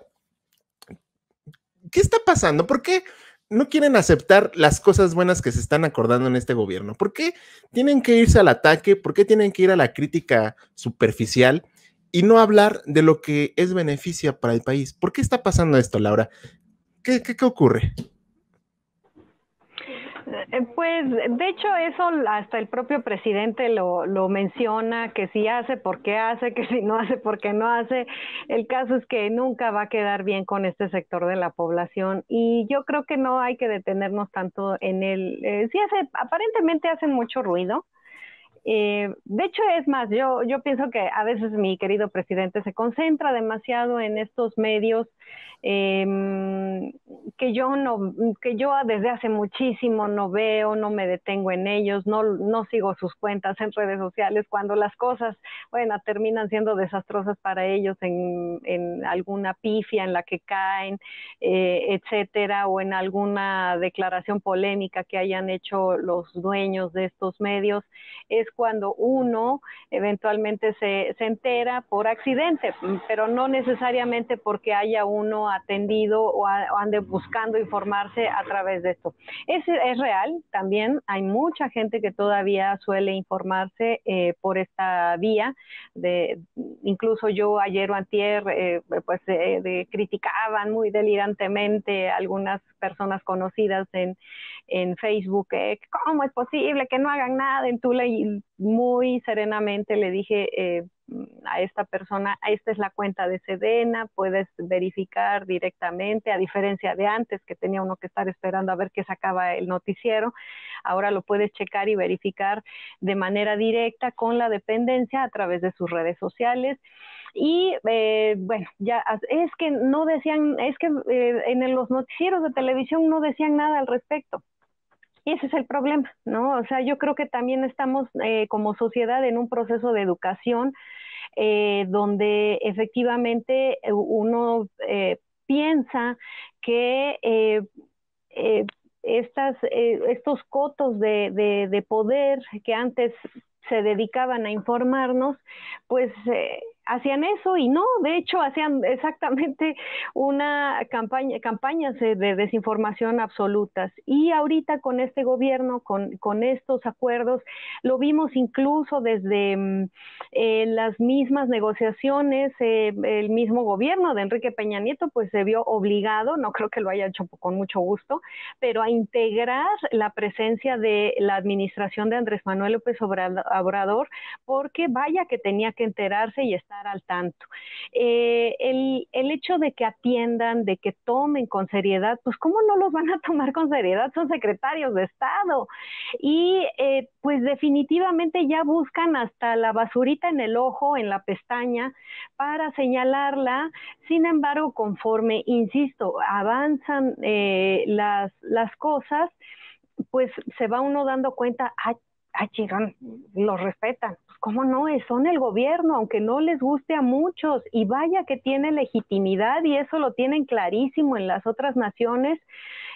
¿qué está pasando? ¿Por qué no quieren aceptar las cosas buenas que se están acordando en este gobierno? ¿Por qué tienen que irse al ataque? ¿Por qué tienen que ir a la crítica superficial? Y no hablar de lo que es beneficia para el país. ¿Por qué está pasando esto, Laura? ¿Qué, qué, qué ocurre? Eh, pues de hecho eso hasta el propio presidente lo, lo menciona, que si hace, por hace, que si no hace, porque no hace. El caso es que nunca va a quedar bien con este sector de la población y yo creo que no hay que detenernos tanto en el... Eh, sí hace, aparentemente hacen mucho ruido, eh, de hecho, es más, yo, yo pienso que a veces mi querido presidente se concentra demasiado en estos medios em, que yo no, que yo desde hace muchísimo no veo, no me detengo en ellos, no, no sigo sus cuentas en redes sociales cuando las cosas, bueno, terminan siendo desastrosas para ellos en, alguna pifia en la que caen, eh, etcétera, o en alguna declaración polémica que hayan hecho los dueños de estos medios. Es cuando uno eventualmente se, se entera por accidente, pero no necesariamente porque haya uno atendido o, ande buscando informarse a través de esto. Es, es, real, también hay mucha gente que todavía suele informarse eh, por esta vía. De, incluso yo ayer o antier, eh, pues eh, criticaban muy delirantemente algunas personas conocidas en en Facebook, eh, ¿cómo es posible que no hagan nada en Tula? Y muy serenamente le dije eh, a esta persona, esta es la cuenta de Sedena, puedes verificar directamente, a diferencia de antes que tenía uno que estar esperando a ver qué sacaba el noticiero, ahora lo puedes checar y verificar de manera directa con la dependencia a través de sus redes sociales. Y eh, bueno, ya es que no decían, es que eh, en los noticieros de televisión no decían nada al respecto. Y ese es el problema, ¿no? O sea, yo creo que también estamos eh, como sociedad en un proceso de educación eh, donde efectivamente uno eh, piensa que estas, estos cotos de, de, poder que antes se dedicaban a informarnos, pues hacían eso y no, de hecho hacían exactamente una campaña, campañas de desinformación absolutas. Y ahorita con este gobierno, con, estos acuerdos, lo vimos incluso desde mm, eh, las mismas negociaciones, eh, el mismo gobierno de Enrique Peña Nieto pues se vio obligado, no creo que lo haya hecho con mucho gusto, pero a integrar la presencia de la administración de Andrés Manuel López Obrador, porque vaya que tenía que enterarse y estar al tanto. Eh, el, hecho de que atiendan, de que tomen con seriedad, pues ¿cómo no los van a tomar con seriedad? Son secretarios de Estado. Y eh, pues definitivamente ya buscan hasta la basurita en el ojo, en la pestaña, para señalarla. Sin embargo, conforme, insisto, avanzan eh, las, las cosas, pues se va uno dando cuenta, ah, ah, chingón, los respetan. Pues, ¿Cómo no? Son el gobierno, aunque no les guste a muchos. Y vaya que tiene legitimidad y eso lo tienen clarísimo en las otras naciones,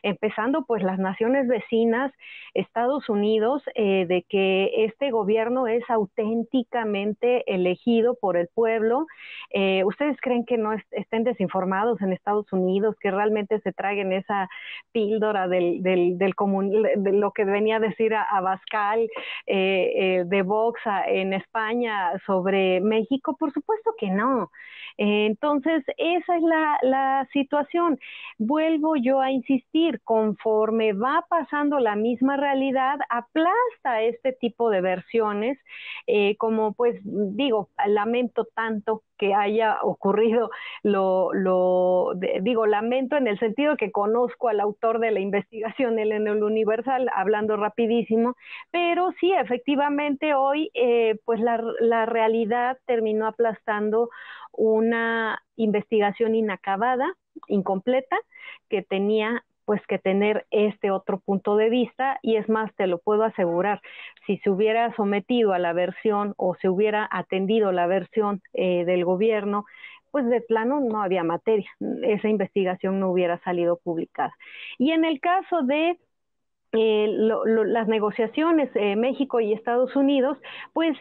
empezando pues las naciones vecinas, Estados Unidos, eh, de que este gobierno es auténticamente elegido por el pueblo. Eh, ¿Ustedes creen que no estén desinformados en Estados Unidos, que realmente se traguen esa píldora del, del, del común, de lo que venía a decir Abascal. Eh, eh, de boxa en España sobre México? Por supuesto que no. Eh, entonces, esa es la, situación. Vuelvo yo a insistir, conforme va pasando la misma realidad, aplasta este tipo de versiones, eh, como pues digo, lamento tanto que haya ocurrido, lo, digo, lamento en el sentido que conozco al autor de la investigación en el Universal, hablando rapidísimo, pero sí, efectivamente hoy, eh, pues la, la realidad terminó aplastando una investigación inacabada, incompleta, que tenía pues que tener este otro punto de vista y es más, te lo puedo asegurar, si se hubiera sometido a la versión o se hubiera atendido la versión eh, del gobierno, pues de plano no había materia, esa investigación no hubiera salido publicada. Y en el caso de eh, las negociaciones eh, México y Estados Unidos, pues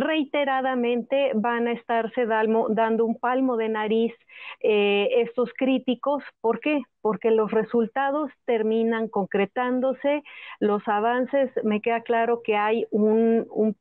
reiteradamente van a estarse dando un palmo de nariz eh, estos críticos. ¿Por qué? Porque los resultados terminan concretándose, los avances, me queda claro que hay un, un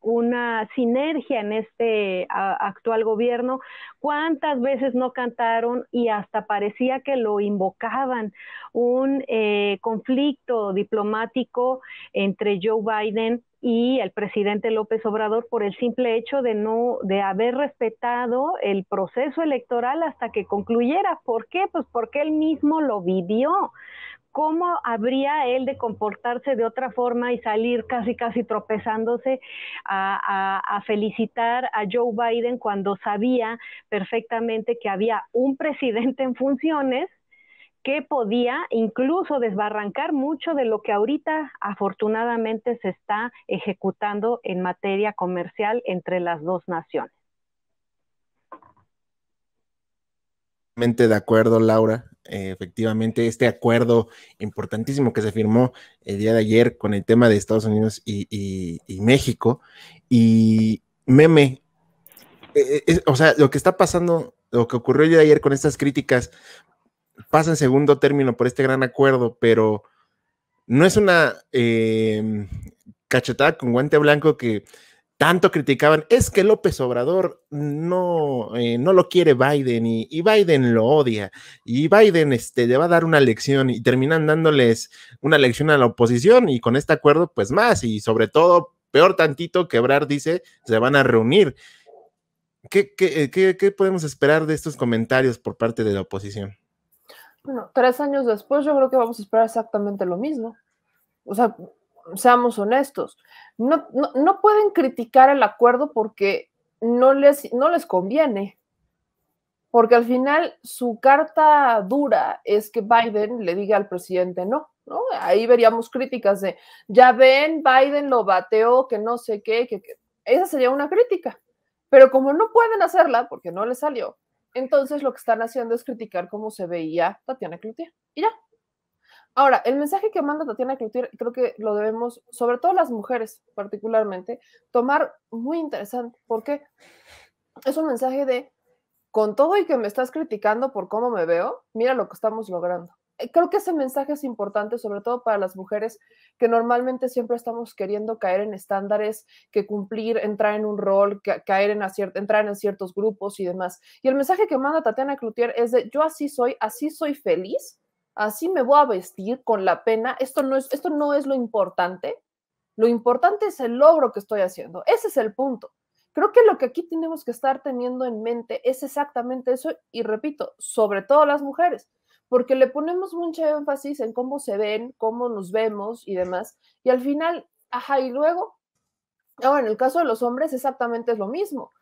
una sinergia en este actual gobierno. ¿Cuántas veces no cantaron y hasta parecía que lo invocaban un eh, conflicto diplomático entre Joe Biden y el presidente López Obrador por el simple hecho de no de haber respetado el proceso electoral hasta que concluyera. ¿Por qué? Pues porque él mismo lo vivió cómo habría él de comportarse de otra forma y salir casi, casi tropezándose a, felicitar a Joe Biden cuando sabía perfectamente que había un presidente en funciones que podía incluso desbarrancar mucho de lo que ahorita afortunadamente se está ejecutando en materia comercial entre las dos naciones. de acuerdo, Laura. Eh, efectivamente este acuerdo importantísimo que se firmó el día de ayer con el tema de Estados Unidos y, México. Y meme, eh, o sea, lo que está pasando, lo que ocurrió el día de ayer con estas críticas, pasa en segundo término por este gran acuerdo, pero no es una em, cachetada con guante blanco que tanto criticaban, es que López Obrador no, eh, no lo quiere Biden y, Biden lo odia y Biden este, le va a dar una lección y terminan dándoles una lección a la oposición y con este acuerdo pues más y sobre todo, peor tantito, quebrar dice, se van a reunir. Eh, ¿Qué, qué podemos esperar de estos comentarios por parte de la oposición? Bueno, tres años después yo creo que vamos a esperar exactamente lo mismo. O sea, seamos honestos, no, no, pueden criticar el acuerdo porque no les, no les conviene, porque al final su carta dura es que Biden le diga al presidente no, ¿no? Ahí veríamos críticas de, ya ven, Biden lo bateó, que no sé qué, que, esa sería una crítica, pero como no pueden hacerla porque no le salió, entonces lo que están haciendo es criticar cómo se veía Tatiana Cloutier. Y ya, Ahora, el mensaje que manda Tatiana Cloutier, creo que lo debemos, sobre todo las mujeres particularmente, tomar muy interesante, porque es un mensaje de, con todo y que me estás criticando por cómo me veo, mira lo que estamos logrando. Eh, creo que ese mensaje es importante, sobre todo para las mujeres que normalmente siempre estamos queriendo caer en estándares, que cumplir, entrar en un rol, caer en entrar en ciertos grupos y demás. Y el mensaje que manda Tatiana Cloutier es de, yo así soy, así soy feliz, así me voy a vestir con la pena, esto no es, esto no es lo importante, lo importante es el logro que estoy haciendo, ese es el punto. Creo que lo que aquí tenemos que estar teniendo en mente es exactamente eso y repito, sobre todo las mujeres, porque le ponemos mucha énfasis en cómo se ven, cómo nos vemos y demás, y al final, ajá, y luego, ahora en el caso de los hombres exactamente es lo mismo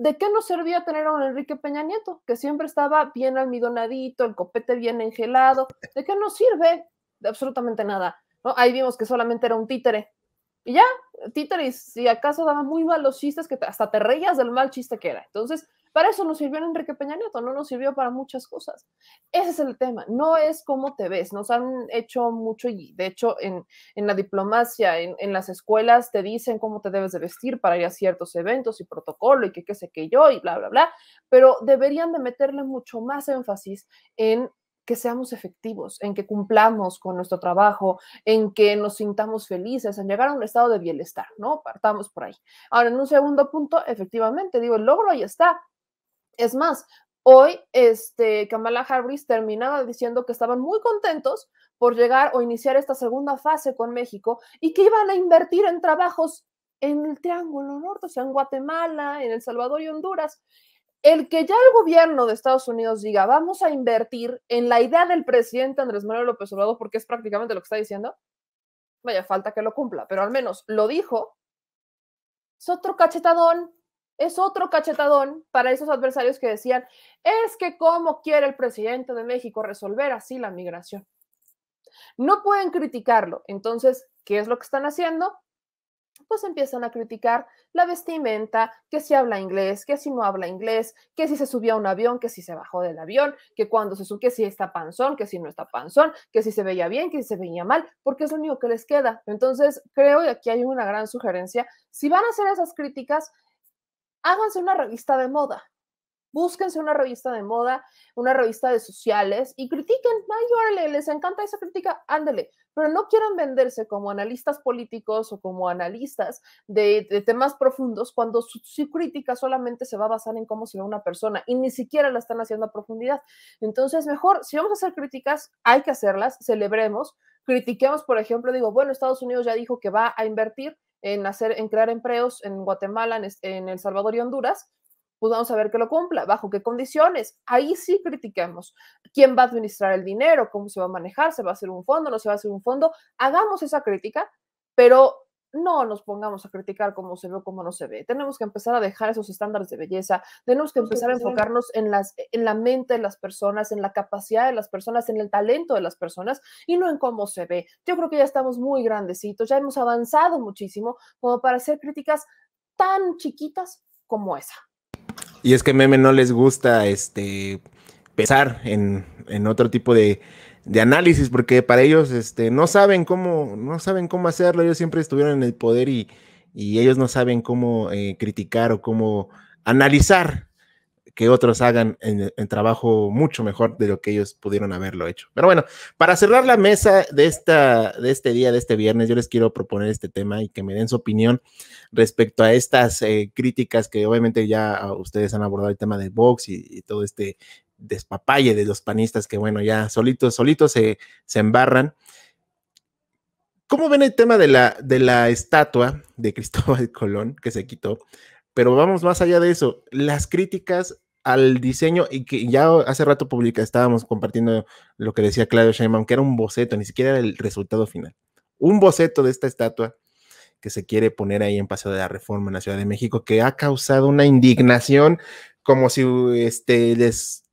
¿de qué nos servía tener a un Enrique Peña Nieto, que siempre estaba bien almidonadito, el copete bien engelado? ¿De qué nos sirve? De absolutamente nada. Ahí vimos que solamente era un títere. Y ya, títere, si acaso daba muy los chistes que hasta te reías del mal chiste que era. Entonces, para eso nos sirvió Enrique Peña Nieto, no nos sirvió para muchas cosas. Ese es el tema, no es cómo te ves. Nos han hecho mucho y de hecho en, la diplomacia, en, las escuelas te dicen cómo te debes de vestir para ir a ciertos eventos y protocolo y que qué sé qué yo y bla, bla, bla. Pero deberían de meterle mucho más énfasis en que seamos efectivos, en que cumplamos con nuestro trabajo, en que nos sintamos felices, en llegar a un estado de bienestar, ¿no? Partamos por ahí. Ahora, en un segundo punto, efectivamente, digo, el logro ahí está, es más, hoy este, Kamala Harris terminaba diciendo que estaban muy contentos por llegar o iniciar esta segunda fase con México y que iban a invertir en trabajos en el Triángulo Norte, o sea, en Guatemala, en El Salvador y Honduras. El que ya el gobierno de Estados Unidos diga, vamos a invertir en la idea del presidente Andrés Manuel López Obrador, porque es prácticamente lo que está diciendo, vaya falta que lo cumpla, pero al menos lo dijo, es otro cachetadón es otro cachetadón para esos adversarios que decían, es que cómo quiere el presidente de México resolver así la migración. No pueden criticarlo. Entonces, ¿qué es lo que están haciendo? Pues empiezan a criticar la vestimenta, que si habla inglés, que si no habla inglés, que si se subió a un avión, que si se bajó del avión, que cuando se subió, que si está panzón, que si no está panzón, que si se veía bien, que si se veía mal, porque es lo único que les queda. Entonces, creo, y aquí hay una gran sugerencia, si van a hacer esas críticas, háganse una revista de moda. Búsquense una revista de moda, una revista de sociales y critiquen. mayor les encanta esa crítica, Ándele. Pero no quieran venderse como analistas políticos o como analistas de, temas profundos cuando su, crítica solamente se va a basar en cómo se ve una persona y ni siquiera la están haciendo a profundidad. Entonces, mejor, si vamos a hacer críticas, hay que hacerlas, celebremos, critiquemos, por ejemplo, digo, bueno, Estados Unidos ya dijo que va a invertir en, hacer, en crear empleos en Guatemala, en, El Salvador y Honduras, pues vamos a ver que lo cumpla, bajo qué condiciones. Ahí sí critiquemos quién va a administrar el dinero, cómo se va a manejar, se va a hacer un fondo, no se va a hacer un fondo. Hagamos esa crítica, pero no nos pongamos a criticar cómo se ve o cómo no se ve. Tenemos que empezar a dejar esos estándares de belleza. Tenemos que empezar a enfocarnos en, las, en la mente de las personas, en la capacidad de las personas, en el talento de las personas y no en cómo se ve. Yo creo que ya estamos muy grandecitos, ya hemos avanzado muchísimo como para hacer críticas tan chiquitas como esa. Y es que meme no les gusta este pensar en otro tipo de de análisis, porque para ellos este, no saben cómo, no saben cómo hacerlo, ellos siempre estuvieron en el poder y, ellos no saben cómo eh, criticar o cómo analizar que otros hagan el trabajo mucho mejor de lo que ellos pudieron haberlo hecho. Pero bueno, para cerrar la mesa de, esta, de este día, de este viernes, yo les quiero proponer este tema y que me den su opinión respecto a estas eh, críticas que obviamente ya ustedes han abordado el tema de Vox y todo este despapalle de los panistas que, bueno, ya solitos, solitos se, se embarran. ¿Cómo ven el tema de la, de la estatua de Cristóbal Colón que se quitó? Pero vamos más allá de eso. Las críticas al diseño y que ya hace rato publica, estábamos compartiendo lo que decía Claudio Sheinbaum, que era un boceto, ni siquiera era el resultado final. Un boceto de esta estatua que se quiere poner ahí en paso de la Reforma en la Ciudad de México, que ha causado una indignación como si este, les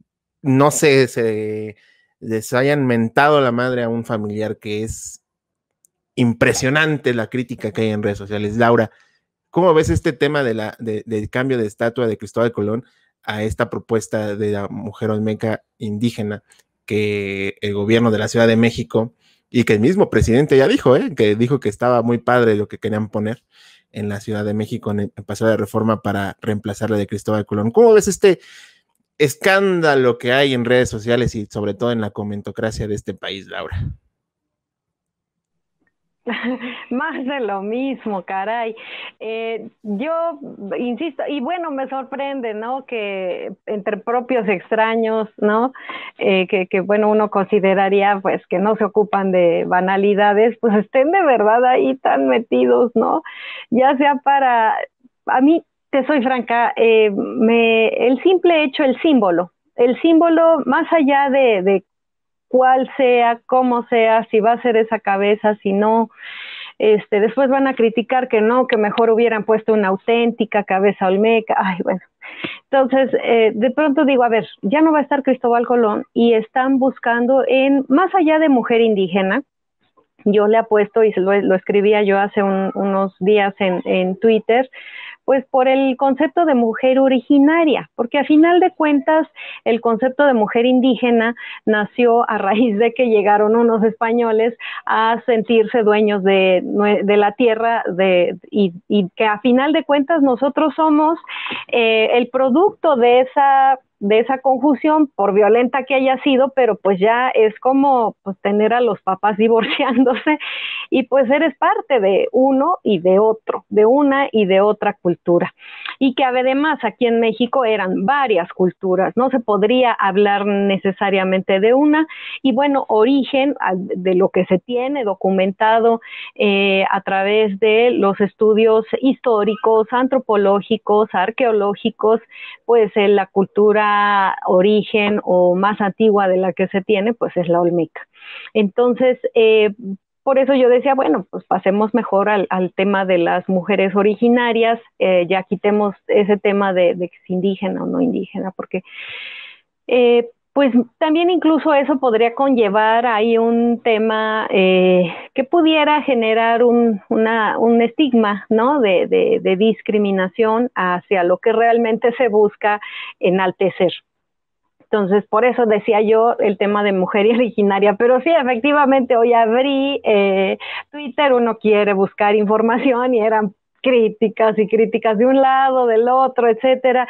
no sé, se les hayan mentado la madre a un familiar, que es impresionante la crítica que hay en redes sociales. Laura, ¿cómo ves este tema de la, del cambio de estatua de Cristóbal Colón a esta propuesta de la mujer olmeca indígena que el gobierno de la Ciudad de México y que el mismo presidente ya dijo, eh, que dijo que estaba muy padre lo que querían poner en la Ciudad de México en el pasado de reforma para reemplazar la de Cristóbal Colón. ¿Cómo ves este, escándalo que hay en redes sociales y sobre todo en la comentocracia de este país, Laura. Más de lo mismo, caray. Eh, yo insisto, y bueno, me sorprende, ¿no? Que entre propios extraños, ¿no? Eh, que, que, bueno, uno consideraría, pues, que no se ocupan de banalidades, pues estén de verdad ahí tan metidos, ¿no? Ya sea para a mí te soy franca, eh, me, el simple hecho, el símbolo, el símbolo más allá de, de cuál sea, cómo sea, si va a ser esa cabeza, si no, este, después van a criticar que no, que mejor hubieran puesto una auténtica cabeza olmeca, ay, bueno. Entonces, eh, de pronto digo, a ver, ya no va a estar Cristóbal Colón y están buscando en, más allá de mujer indígena, yo le apuesto y lo, lo escribía yo hace unos días en, en Twitter, pues por el concepto de mujer originaria, porque a final de cuentas el concepto de mujer indígena nació a raíz de que llegaron unos españoles a sentirse dueños de, la tierra de, y, que a final de cuentas nosotros somos eh, el producto de esa de esa confusión, por violenta que haya sido, pero pues ya es como pues, tener a los papás divorciándose y pues eres parte de uno y de otro, de una y de otra cultura. Y que además aquí en México eran varias culturas, no se podría hablar necesariamente de una y bueno, origen ah, de lo que se tiene documentado eh, a través de los estudios históricos, antropológicos, arqueológicos, pues eh, la cultura origen o más antigua de la que se tiene, pues es la olmeca. Entonces, eh, por eso yo decía, bueno, pues pasemos mejor al, tema de las mujeres originarias, eh, ya quitemos ese tema de, que es indígena o no indígena, porque eh, pues también incluso eso podría conllevar ahí un tema eh, que pudiera generar un, estigma ¿no? de, discriminación hacia lo que realmente se busca enaltecer. Entonces, por eso decía yo el tema de mujer originaria, pero sí, efectivamente, hoy abrí eh, Twitter, uno quiere buscar información y eran críticas y críticas de un lado, del otro, etcétera.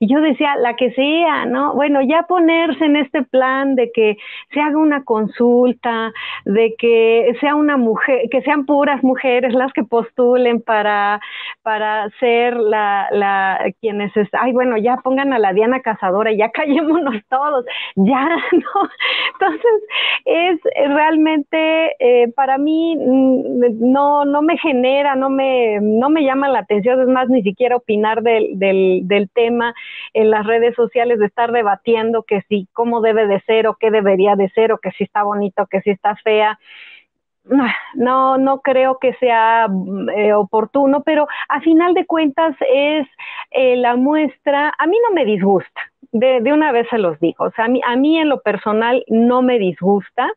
Y yo decía, la que sea, ¿no? Bueno, ya ponerse en este plan de que se haga una consulta, de que sea una mujer, que sean puras mujeres las que postulen para, para ser la, la quienes es, ay, bueno, ya pongan a la Diana Cazadora, ya callémonos todos, ya, ¿no? Entonces, es realmente eh, para mí mm, no, no me genera, no me, no me llama la atención, es más, ni siquiera opinar del, del, tema en las redes sociales, de estar debatiendo que si, cómo debe de ser o qué debería de ser o que si está bonito, que si está fea no, no creo que sea mm, eh, oportuno, pero a final de cuentas es eh, la muestra, a mí no me disgusta. De, una vez se los digo, o sea, a mí, en lo personal no me disgusta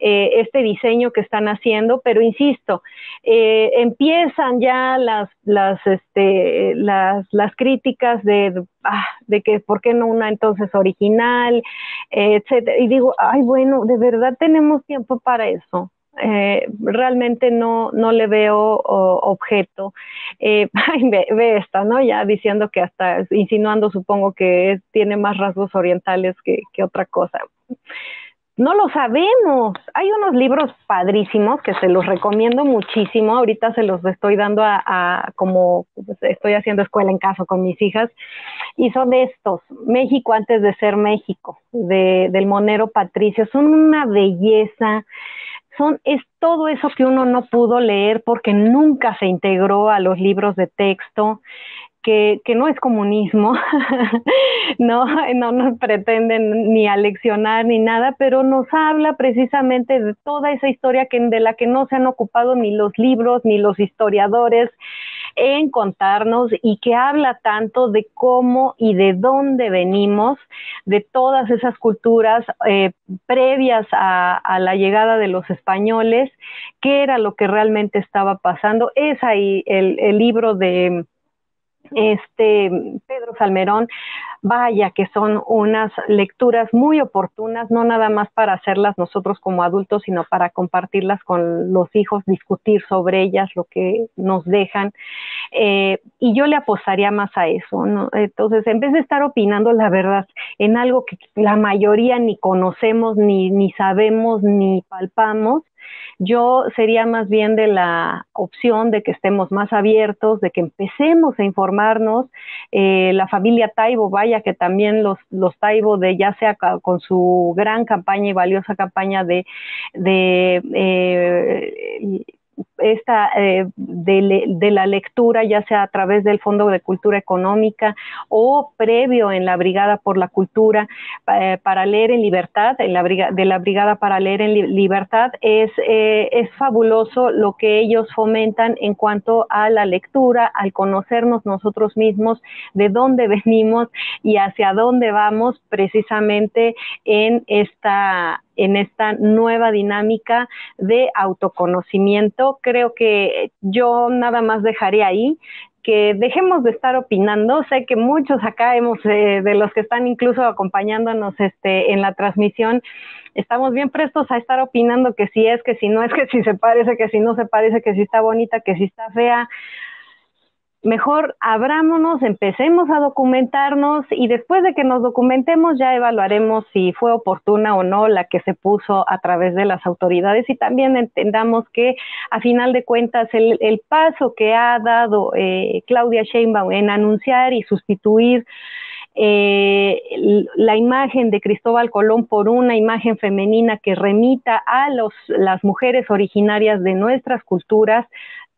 eh, este diseño que están haciendo, pero insisto, empiezan ya las, las, este, las, críticas de, ah, de que por qué no una entonces original, etcétera. Y digo, ay, bueno, de verdad tenemos tiempo para eso. Eh, realmente no, no le veo objeto. Eh, ve, esta, ¿no? Ya diciendo que hasta insinuando, supongo que tiene más rasgos orientales que, que otra cosa. No lo sabemos. Hay unos libros padrísimos que se los recomiendo muchísimo. Ahorita se los estoy dando a, como pues, estoy haciendo escuela en casa con mis hijas. Y son estos, México antes de ser México, de, del monero Patricio. Son una belleza es todo eso que uno no pudo leer porque nunca se integró a los libros de texto, que, no es comunismo, no, no nos pretenden ni aleccionar ni nada, pero nos habla precisamente de toda esa historia que, de la que no se han ocupado ni los libros, ni los historiadores, en contarnos y que habla tanto de cómo y de dónde venimos, de todas esas culturas eh, previas a, la llegada de los españoles, qué era lo que realmente estaba pasando. Es ahí el libro de este Pedro Salmerón, vaya que son unas lecturas muy oportunas, no nada más para hacerlas nosotros como adultos, sino para compartirlas con los hijos, discutir sobre ellas, lo que nos dejan. Eh, y yo le apostaría más a eso, ¿no? Entonces, en vez de estar opinando la verdad en algo que la mayoría ni conocemos, ni, ni sabemos, ni palpamos, yo sería más bien de la opción de que estemos más abiertos, de que empecemos a informarnos. Eh, la familia Taibo, vaya que también los, los Taibo, de, ya sea con su gran campaña y valiosa campaña de, eh, esta, eh, de, la lectura, ya sea a través del Fondo de Cultura Económica o previo en la Brigada por la Cultura eh, para leer en libertad, en la de la Brigada para leer en libertad, es, eh, es fabuloso lo que ellos fomentan en cuanto a la lectura, al conocernos nosotros mismos, de dónde venimos y hacia dónde vamos precisamente en esta en esta nueva dinámica de autoconocimiento. Creo que yo nada más dejaré ahí que dejemos de estar opinando. Sé que muchos acá hemos, eh, de los que están incluso acompañándonos este, en la transmisión, estamos bien prestos a estar opinando que si es, que si no es, que si se parece, que si no se parece, que si está bonita, que si está fea mejor abrámonos, empecemos a documentarnos y después de que nos documentemos ya evaluaremos si fue oportuna o no la que se puso a través de las autoridades y también entendamos que a final de cuentas el, paso que ha dado eh, Claudia Sheinbaum en anunciar y sustituir eh, la imagen de Cristóbal Colón por una imagen femenina que remita a los, las mujeres originarias de nuestras culturas,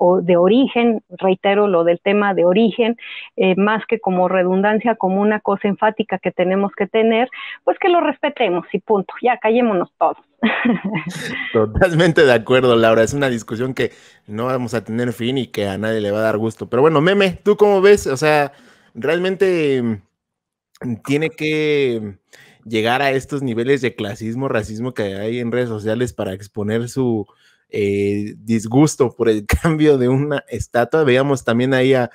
o de origen, reitero lo del tema de origen, eh, más que como redundancia, como una cosa enfática que tenemos que tener, pues que lo respetemos y punto, ya callémonos todos. Totalmente de acuerdo, Laura, es una discusión que no vamos a tener fin y que a nadie le va a dar gusto. Pero bueno, meme, ¿tú cómo ves? O sea, realmente mm, tiene que llegar a estos niveles de clasismo, racismo que hay en redes sociales para exponer su, eh, disgusto por el cambio de una estatua. Veíamos también ahí a,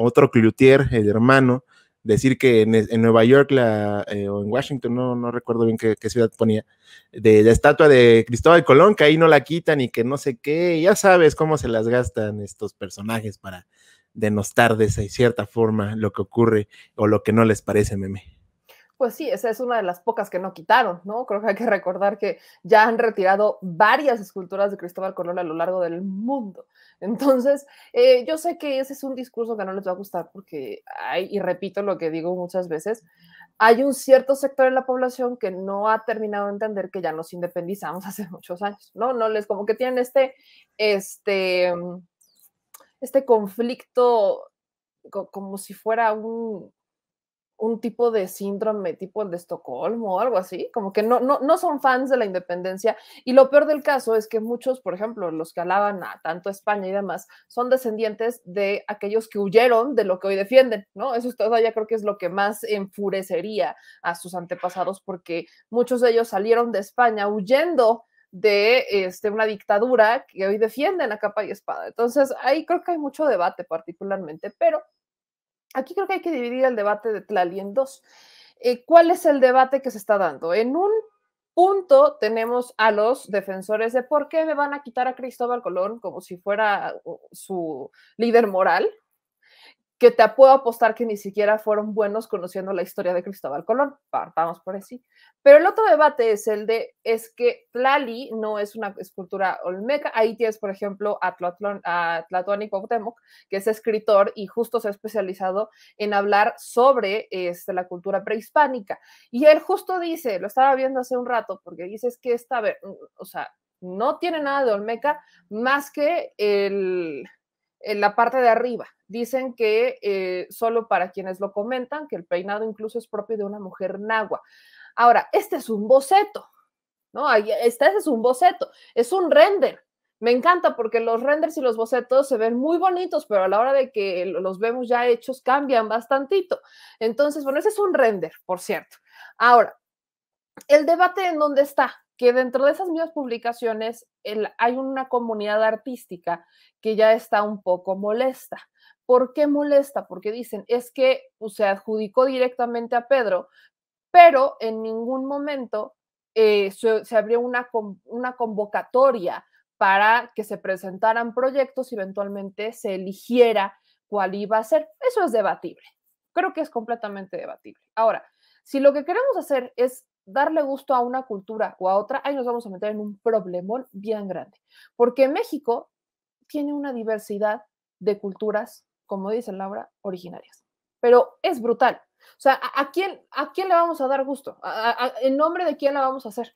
otro Cloutier, el hermano, decir que en, Nueva York eh, o en Washington, no, recuerdo bien qué, qué, ciudad ponía, de la estatua de Cristóbal Colón, que ahí no la quitan y que no sé qué, ya sabes cómo se las gastan estos personajes para denostar de esa cierta forma lo que ocurre o lo que no les parece, meme pues sí, esa es una de las pocas que no quitaron, ¿no? Creo que hay que recordar que ya han retirado varias esculturas de Cristóbal Colón a lo largo del mundo. Entonces, eh, yo sé que ese es un discurso que no les va a gustar porque hay, y repito lo que digo muchas veces, hay un cierto sector de la población que no ha terminado de entender que ya nos independizamos hace muchos años, ¿no? No les como que tienen este, este, mm, este conflicto como si fuera un un tipo de síndrome tipo el de Estocolmo o algo así, como que no, no, no son fans de la independencia. Y lo peor del caso es que muchos, por ejemplo, los que alaban a tanto España y demás, son descendientes de aquellos que huyeron de lo que hoy defienden, ¿no? Eso todavía creo que es lo que más enfurecería a sus antepasados porque muchos de ellos salieron de España huyendo de este, una dictadura que hoy defienden a capa y espada. Entonces, ahí creo que hay mucho debate particularmente, pero Aquí creo que hay que dividir el debate de Tlali en dos. Eh, ¿Cuál es el debate que se está dando? En un punto tenemos a los defensores de por qué me van a quitar a Cristóbal Colón como si fuera uh, su líder moral, que te puedo apostar que ni siquiera fueron buenos conociendo la historia de Cristóbal Colón. Partamos por así. Pero el otro debate es el de, es que Tlali no es una escultura olmeca. Ahí tienes, por ejemplo, a, Tlatlón, a que es escritor y justo se ha especializado en hablar sobre este, la cultura prehispánica. Y él justo dice, lo estaba viendo hace un rato, porque dices que esta, o sea, no tiene nada de olmeca más que el en la parte de arriba. Dicen que eh, solo para quienes lo comentan, que el peinado incluso es propio de una mujer nagua. Ahora, este es un boceto, ¿no? Este es un boceto, es un render. Me encanta porque los renders y los bocetos se ven muy bonitos, pero a la hora de que los vemos ya hechos cambian bastantito. Entonces, bueno, ese es un render, por cierto. Ahora, el debate en dónde está, que dentro de esas mismas publicaciones hay una comunidad artística que ya está un poco molesta. ¿Por qué molesta? Porque dicen, es que pues, se adjudicó directamente a Pedro, pero en ningún momento eh, se, abrió una, una convocatoria para que se presentaran proyectos y eventualmente se eligiera cuál iba a ser. Eso es debatible. Creo que es completamente debatible. Ahora, si lo que queremos hacer es darle gusto a una cultura o a otra, ahí nos vamos a meter en un problemón bien grande. Porque México tiene una diversidad de culturas, como dice Laura, originarias. Pero es brutal. O sea, ¿a, quién, a quién le vamos a dar gusto? ¿A, en nombre de quién la vamos a hacer?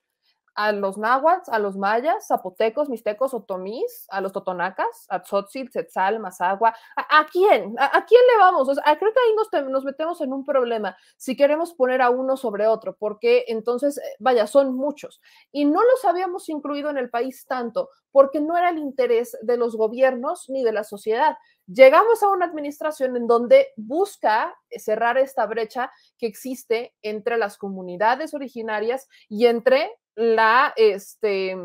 a los náhuatl, a los mayas, zapotecos, mixtecos, otomís, a los totonacas, a tzotzil, tzetzal, mazagua. ¿A, quién? ¿A, quién le vamos? creo que ahí nos, nos, metemos en un problema si queremos poner a uno sobre otro, porque entonces, eh, vaya, son muchos. Y no los habíamos incluido en el país tanto porque no era el interés de los gobiernos ni de la sociedad. Llegamos a una administración en donde busca eh, cerrar esta brecha que existe entre las comunidades originarias y entre la, este,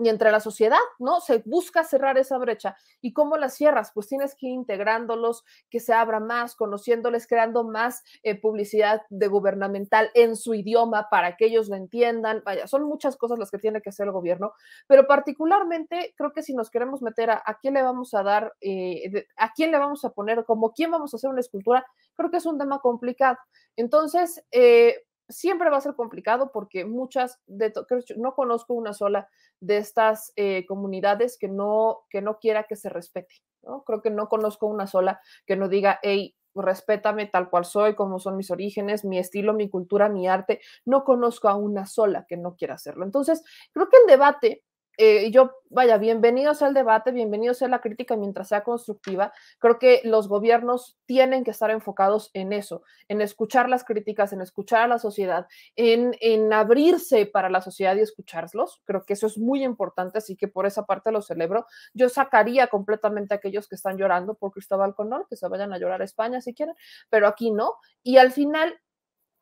y entre la sociedad, ¿no? Se busca cerrar esa brecha. ¿Y cómo la cierras? Pues tienes que ir integrándolos, que se abra más, conociéndoles, creando más eh, publicidad de gubernamental en su idioma para que ellos lo entiendan. Vaya, son muchas cosas las que tiene que hacer el gobierno, pero particularmente creo que si nos queremos meter a, a quién le vamos a dar, eh, a quién le vamos a poner, como quién vamos a hacer una escultura, creo que es un tema complicado. Entonces, eh, siempre va a ser complicado porque muchas de no conozco una sola de estas eh, comunidades que no que no quiera que se respete ¿no? creo que no conozco una sola que no diga hey respétame tal cual soy como son mis orígenes mi estilo mi cultura mi arte no conozco a una sola que no quiera hacerlo entonces creo que el debate eh, yo, vaya, bienvenidos al debate, bienvenidos a la crítica mientras sea constructiva. Creo que los gobiernos tienen que estar enfocados en eso, en escuchar las críticas, en escuchar a la sociedad, en, en abrirse para la sociedad y escucharlos. Creo que eso es muy importante, así que por esa parte lo celebro. Yo sacaría completamente a aquellos que están llorando por Cristóbal Colón, que se vayan a llorar a España si quieren, pero aquí no. Y al final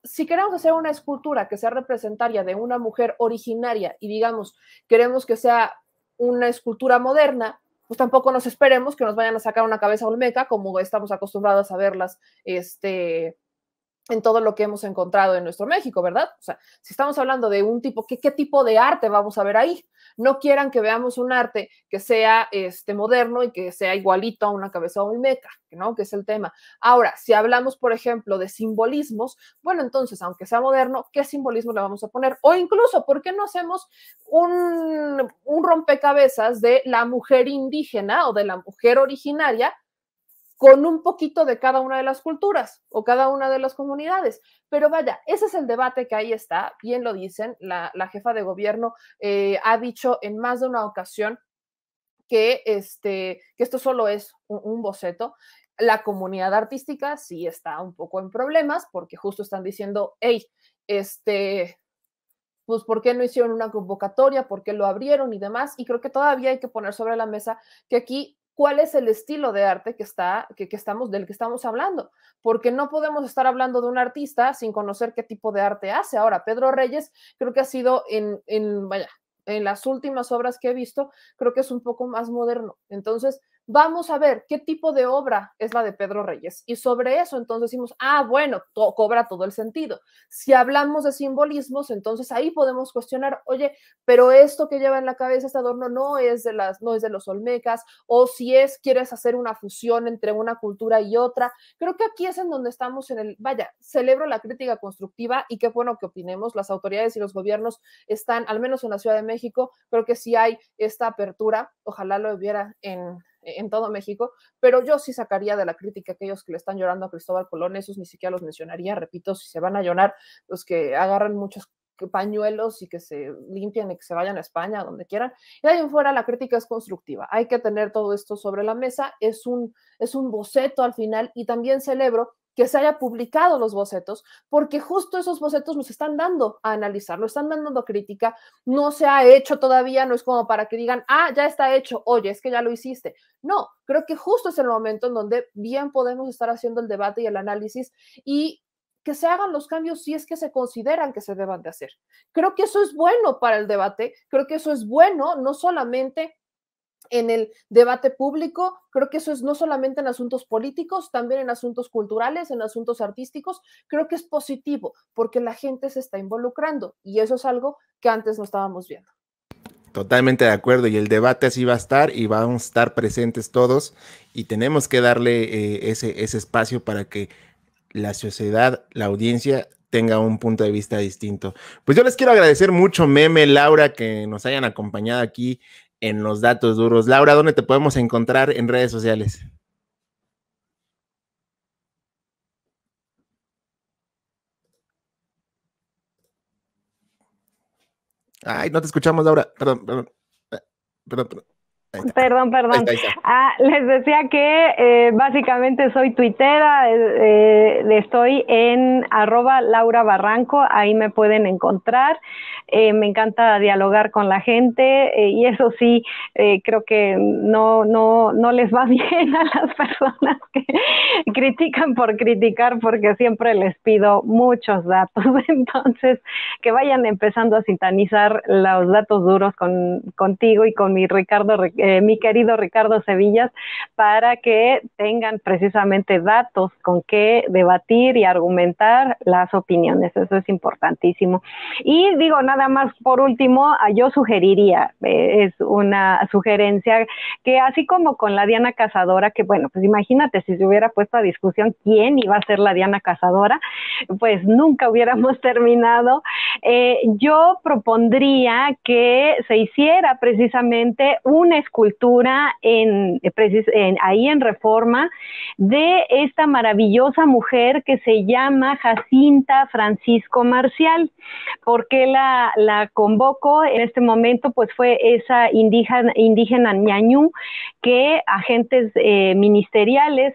si queremos hacer una escultura que sea representaria de una mujer originaria y digamos, queremos que sea una escultura moderna, pues tampoco nos esperemos que nos vayan a sacar una cabeza olmeca como estamos acostumbrados a verlas este, en todo lo que hemos encontrado en nuestro México, ¿verdad? O sea, si estamos hablando de un tipo, ¿qué, tipo de arte vamos a ver ahí? No quieran que veamos un arte que sea este, moderno y que sea igualito a una cabeza meca, ¿no? Que es el tema. Ahora, si hablamos, por ejemplo, de simbolismos, bueno, entonces, aunque sea moderno, ¿qué simbolismo le vamos a poner? O incluso, ¿por qué no hacemos un, un rompecabezas de la mujer indígena o de la mujer originaria con un poquito de cada una de las culturas o cada una de las comunidades. Pero vaya, ese es el debate que ahí está, bien lo dicen, la, jefa de gobierno eh, ha dicho en más de una ocasión que, este, que esto solo es un, boceto. La comunidad artística sí está un poco en problemas porque justo están diciendo, hey, este, pues por qué no hicieron una convocatoria, por qué lo abrieron y demás. Y creo que todavía hay que poner sobre la mesa que aquí cuál es el estilo de arte que está, que, que, estamos, del que estamos hablando, porque no podemos estar hablando de un artista sin conocer qué tipo de arte hace. Ahora, Pedro Reyes creo que ha sido en, vaya, en las últimas obras que he visto, creo que es un poco más moderno. Entonces, vamos a ver qué tipo de obra es la de Pedro Reyes. Y sobre eso entonces decimos, ah, bueno, cobra todo el sentido. Si hablamos de simbolismos, entonces ahí podemos cuestionar, oye, pero esto que lleva en la cabeza este adorno no es de las, no es de los olmecas, o si es, quieres hacer una fusión entre una cultura y otra. Creo que aquí es en donde estamos en el, vaya, celebro la crítica constructiva y qué bueno que opinemos. Las autoridades y los gobiernos están, al menos en la Ciudad de México, creo que si hay esta apertura. Ojalá lo hubiera en eh, en todo México, pero yo sí sacaría de la crítica aquellos que le están llorando a Cristóbal Colón, esos ni siquiera los mencionaría, repito, si se van a llorar, los que agarran muchos pañuelos y que se limpien y que se vayan a España, donde quieran. Y ahí en fuera la crítica es constructiva. Hay que tener todo esto sobre la mesa. Es un, es un boceto al final y también celebro que se haya publicado los bocetos, porque justo esos bocetos nos están dando a analizar, nos están dando crítica, no se ha hecho todavía, no es como para que digan, ah, ya está hecho, oye, es que ya lo hiciste. No, creo que justo es el momento en donde bien podemos estar haciendo el debate y el análisis y que se hagan los cambios si es que se consideran que se deban de hacer. Creo que eso es bueno para el debate, creo que eso es bueno no solamente en el debate público. Creo que eso es no solamente en asuntos políticos, también en asuntos culturales, en asuntos artísticos. Creo que es positivo porque la gente se está involucrando y eso es algo que antes no estábamos viendo. Totalmente de acuerdo y el debate así va a estar y vamos a estar presentes todos y tenemos que darle eh, ese, ese espacio para que la sociedad, la audiencia tenga un punto de vista distinto. Pues yo les quiero agradecer mucho, Meme, Laura, que nos hayan acompañado aquí en los datos duros. Laura, ¿dónde te podemos encontrar en redes sociales? Ay, no te escuchamos, Laura. Perdón, perdón. Eh, perdón, perdón. Perdón, perdón. Ah, les decía que eh, básicamente soy tuitera, eh, eh, estoy en arroba Laura Barranco, ahí me pueden encontrar. me encanta dialogar con la gente y eso sí, creo que no, no, no les va bien a las personas que critican por criticar porque siempre les pido muchos datos. Entonces, que vayan empezando a sintonizar los datos duros con, contigo y con mi Ricardo. Ricardo eh, mi querido Ricardo Sevillas, para que tengan precisamente datos con que debatir y argumentar las opiniones. Eso es importantísimo. Y digo, nada más por último, ah, yo sugeriría, eh, es una sugerencia que así como con la Diana Cazadora, que bueno, pues imagínate si se hubiera puesto a discusión quién iba a ser la Diana Cazadora, pues nunca hubiéramos terminado eh, yo propondría que se hiciera precisamente una escultura en, ahí en Reforma de esta maravillosa mujer que se llama Jacinta Francisco Marcial. porque la, convoco? En este momento pues fue esa indígena, indígena ñañú que agentes eh, ministeriales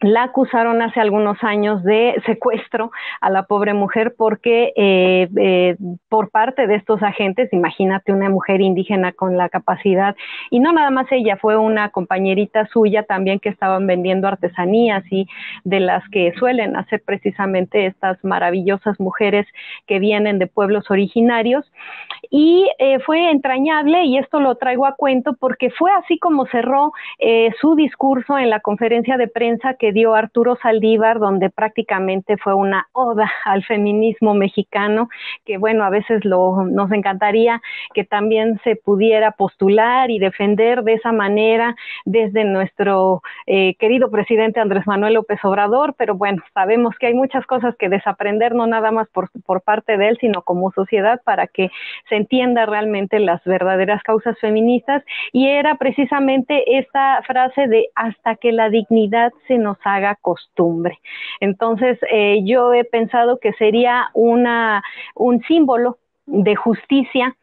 la acusaron hace algunos años de secuestro a la pobre mujer porque eh, eh, por parte de estos agentes, imagínate una mujer indígena con la capacidad, y no nada más ella, fue una compañerita suya también que estaban vendiendo artesanías y de las que suelen hacer precisamente estas maravillosas mujeres que vienen de pueblos originarios y eh, fue entrañable y esto lo traigo a cuento porque fue así como cerró eh, su discurso en la conferencia de prensa que dio Arturo Saldívar, donde prácticamente fue una oda al feminismo mexicano, que bueno, a veces lo, nos encantaría que también se pudiera postular y defender de esa manera desde nuestro eh, querido presidente Andrés Manuel López Obrador, pero bueno, sabemos que hay muchas cosas que desaprender, no nada más por, por parte de él, sino como sociedad para que se entienda realmente las verdaderas causas feministas y era precisamente esta frase de hasta que la dignidad se nos haga costumbre. Entonces eh, yo he pensado que sería una, un símbolo de justicia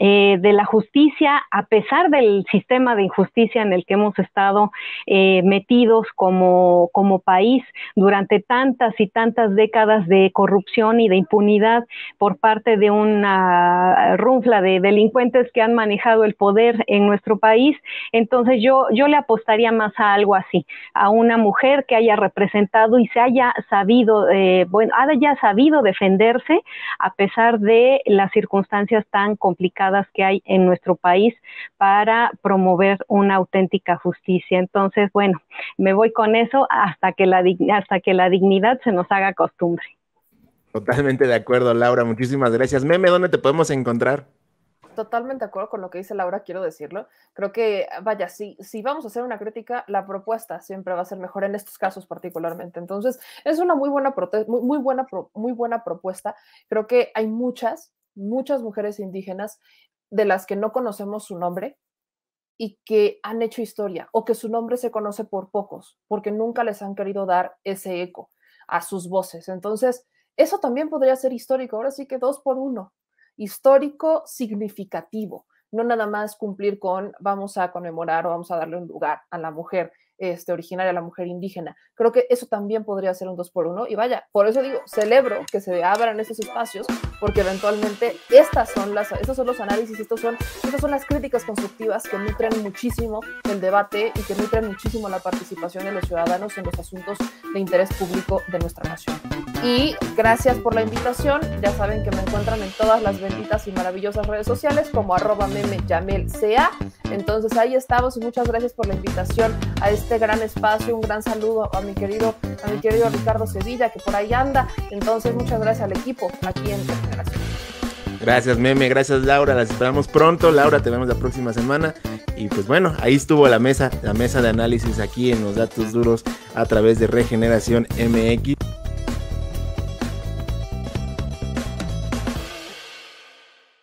eh, de la justicia, a pesar del sistema de injusticia en el que hemos estado eh, metidos como, país durante tantas y tantas décadas de corrupción y de impunidad por parte de una runfla de delincuentes que han manejado el poder en nuestro país. Entonces yo, yo le apostaría más a algo así, a una mujer que haya representado y se haya sabido, eh, bueno, haya sabido defenderse a pesar de las circunstancias tan complicadas que hay en nuestro país para promover una auténtica justicia. Entonces, bueno, me voy con eso hasta que la, hasta que la dignidad se nos haga costumbre. Totalmente de acuerdo, Laura. Muchísimas gracias. Meme, ¿dónde te podemos encontrar? Totalmente de acuerdo con lo que dice Laura, quiero decirlo. Creo que, vaya, si, si vamos a hacer una crítica, la propuesta siempre va a ser mejor en estos casos particularmente. Entonces, es una muy buena, muy, muy, buena, muy buena propuesta. Creo que hay muchas muchas mujeres indígenas de las que no conocemos su nombre y que han hecho historia o que su nombre se conoce por pocos, porque nunca les han querido dar ese eco a sus voces. Entonces, eso también podría ser histórico. Ahora sí que dos por uno. Histórico significativo. No nada más cumplir con vamos a conmemorar o vamos a darle un lugar a la mujer este, originaria, a la mujer indígena. Creo que eso también podría ser un dos por uno. Y vaya, por eso digo, celebro que se abran esos espacios porque eventualmente estas son las, estos son los análisis, estos son, estas son las críticas constructivas que nutren muchísimo el debate y que nutren muchísimo la participación de los ciudadanos en los asuntos de interés público de nuestra nación. Y gracias por la invitación, ya saben que me encuentran en todas las benditas y maravillosas redes sociales como arroba Entonces ahí estamos y muchas gracias por la invitación a este gran espacio, un gran saludo a mi querido, a mi querido Ricardo Sevilla que por ahí anda. Entonces muchas gracias al equipo aquí en Gracias, meme, gracias, Laura. Las esperamos pronto. Laura, te vemos la próxima semana. Y pues bueno, ahí estuvo la mesa, la mesa de análisis aquí en los datos duros a través de Regeneración MX.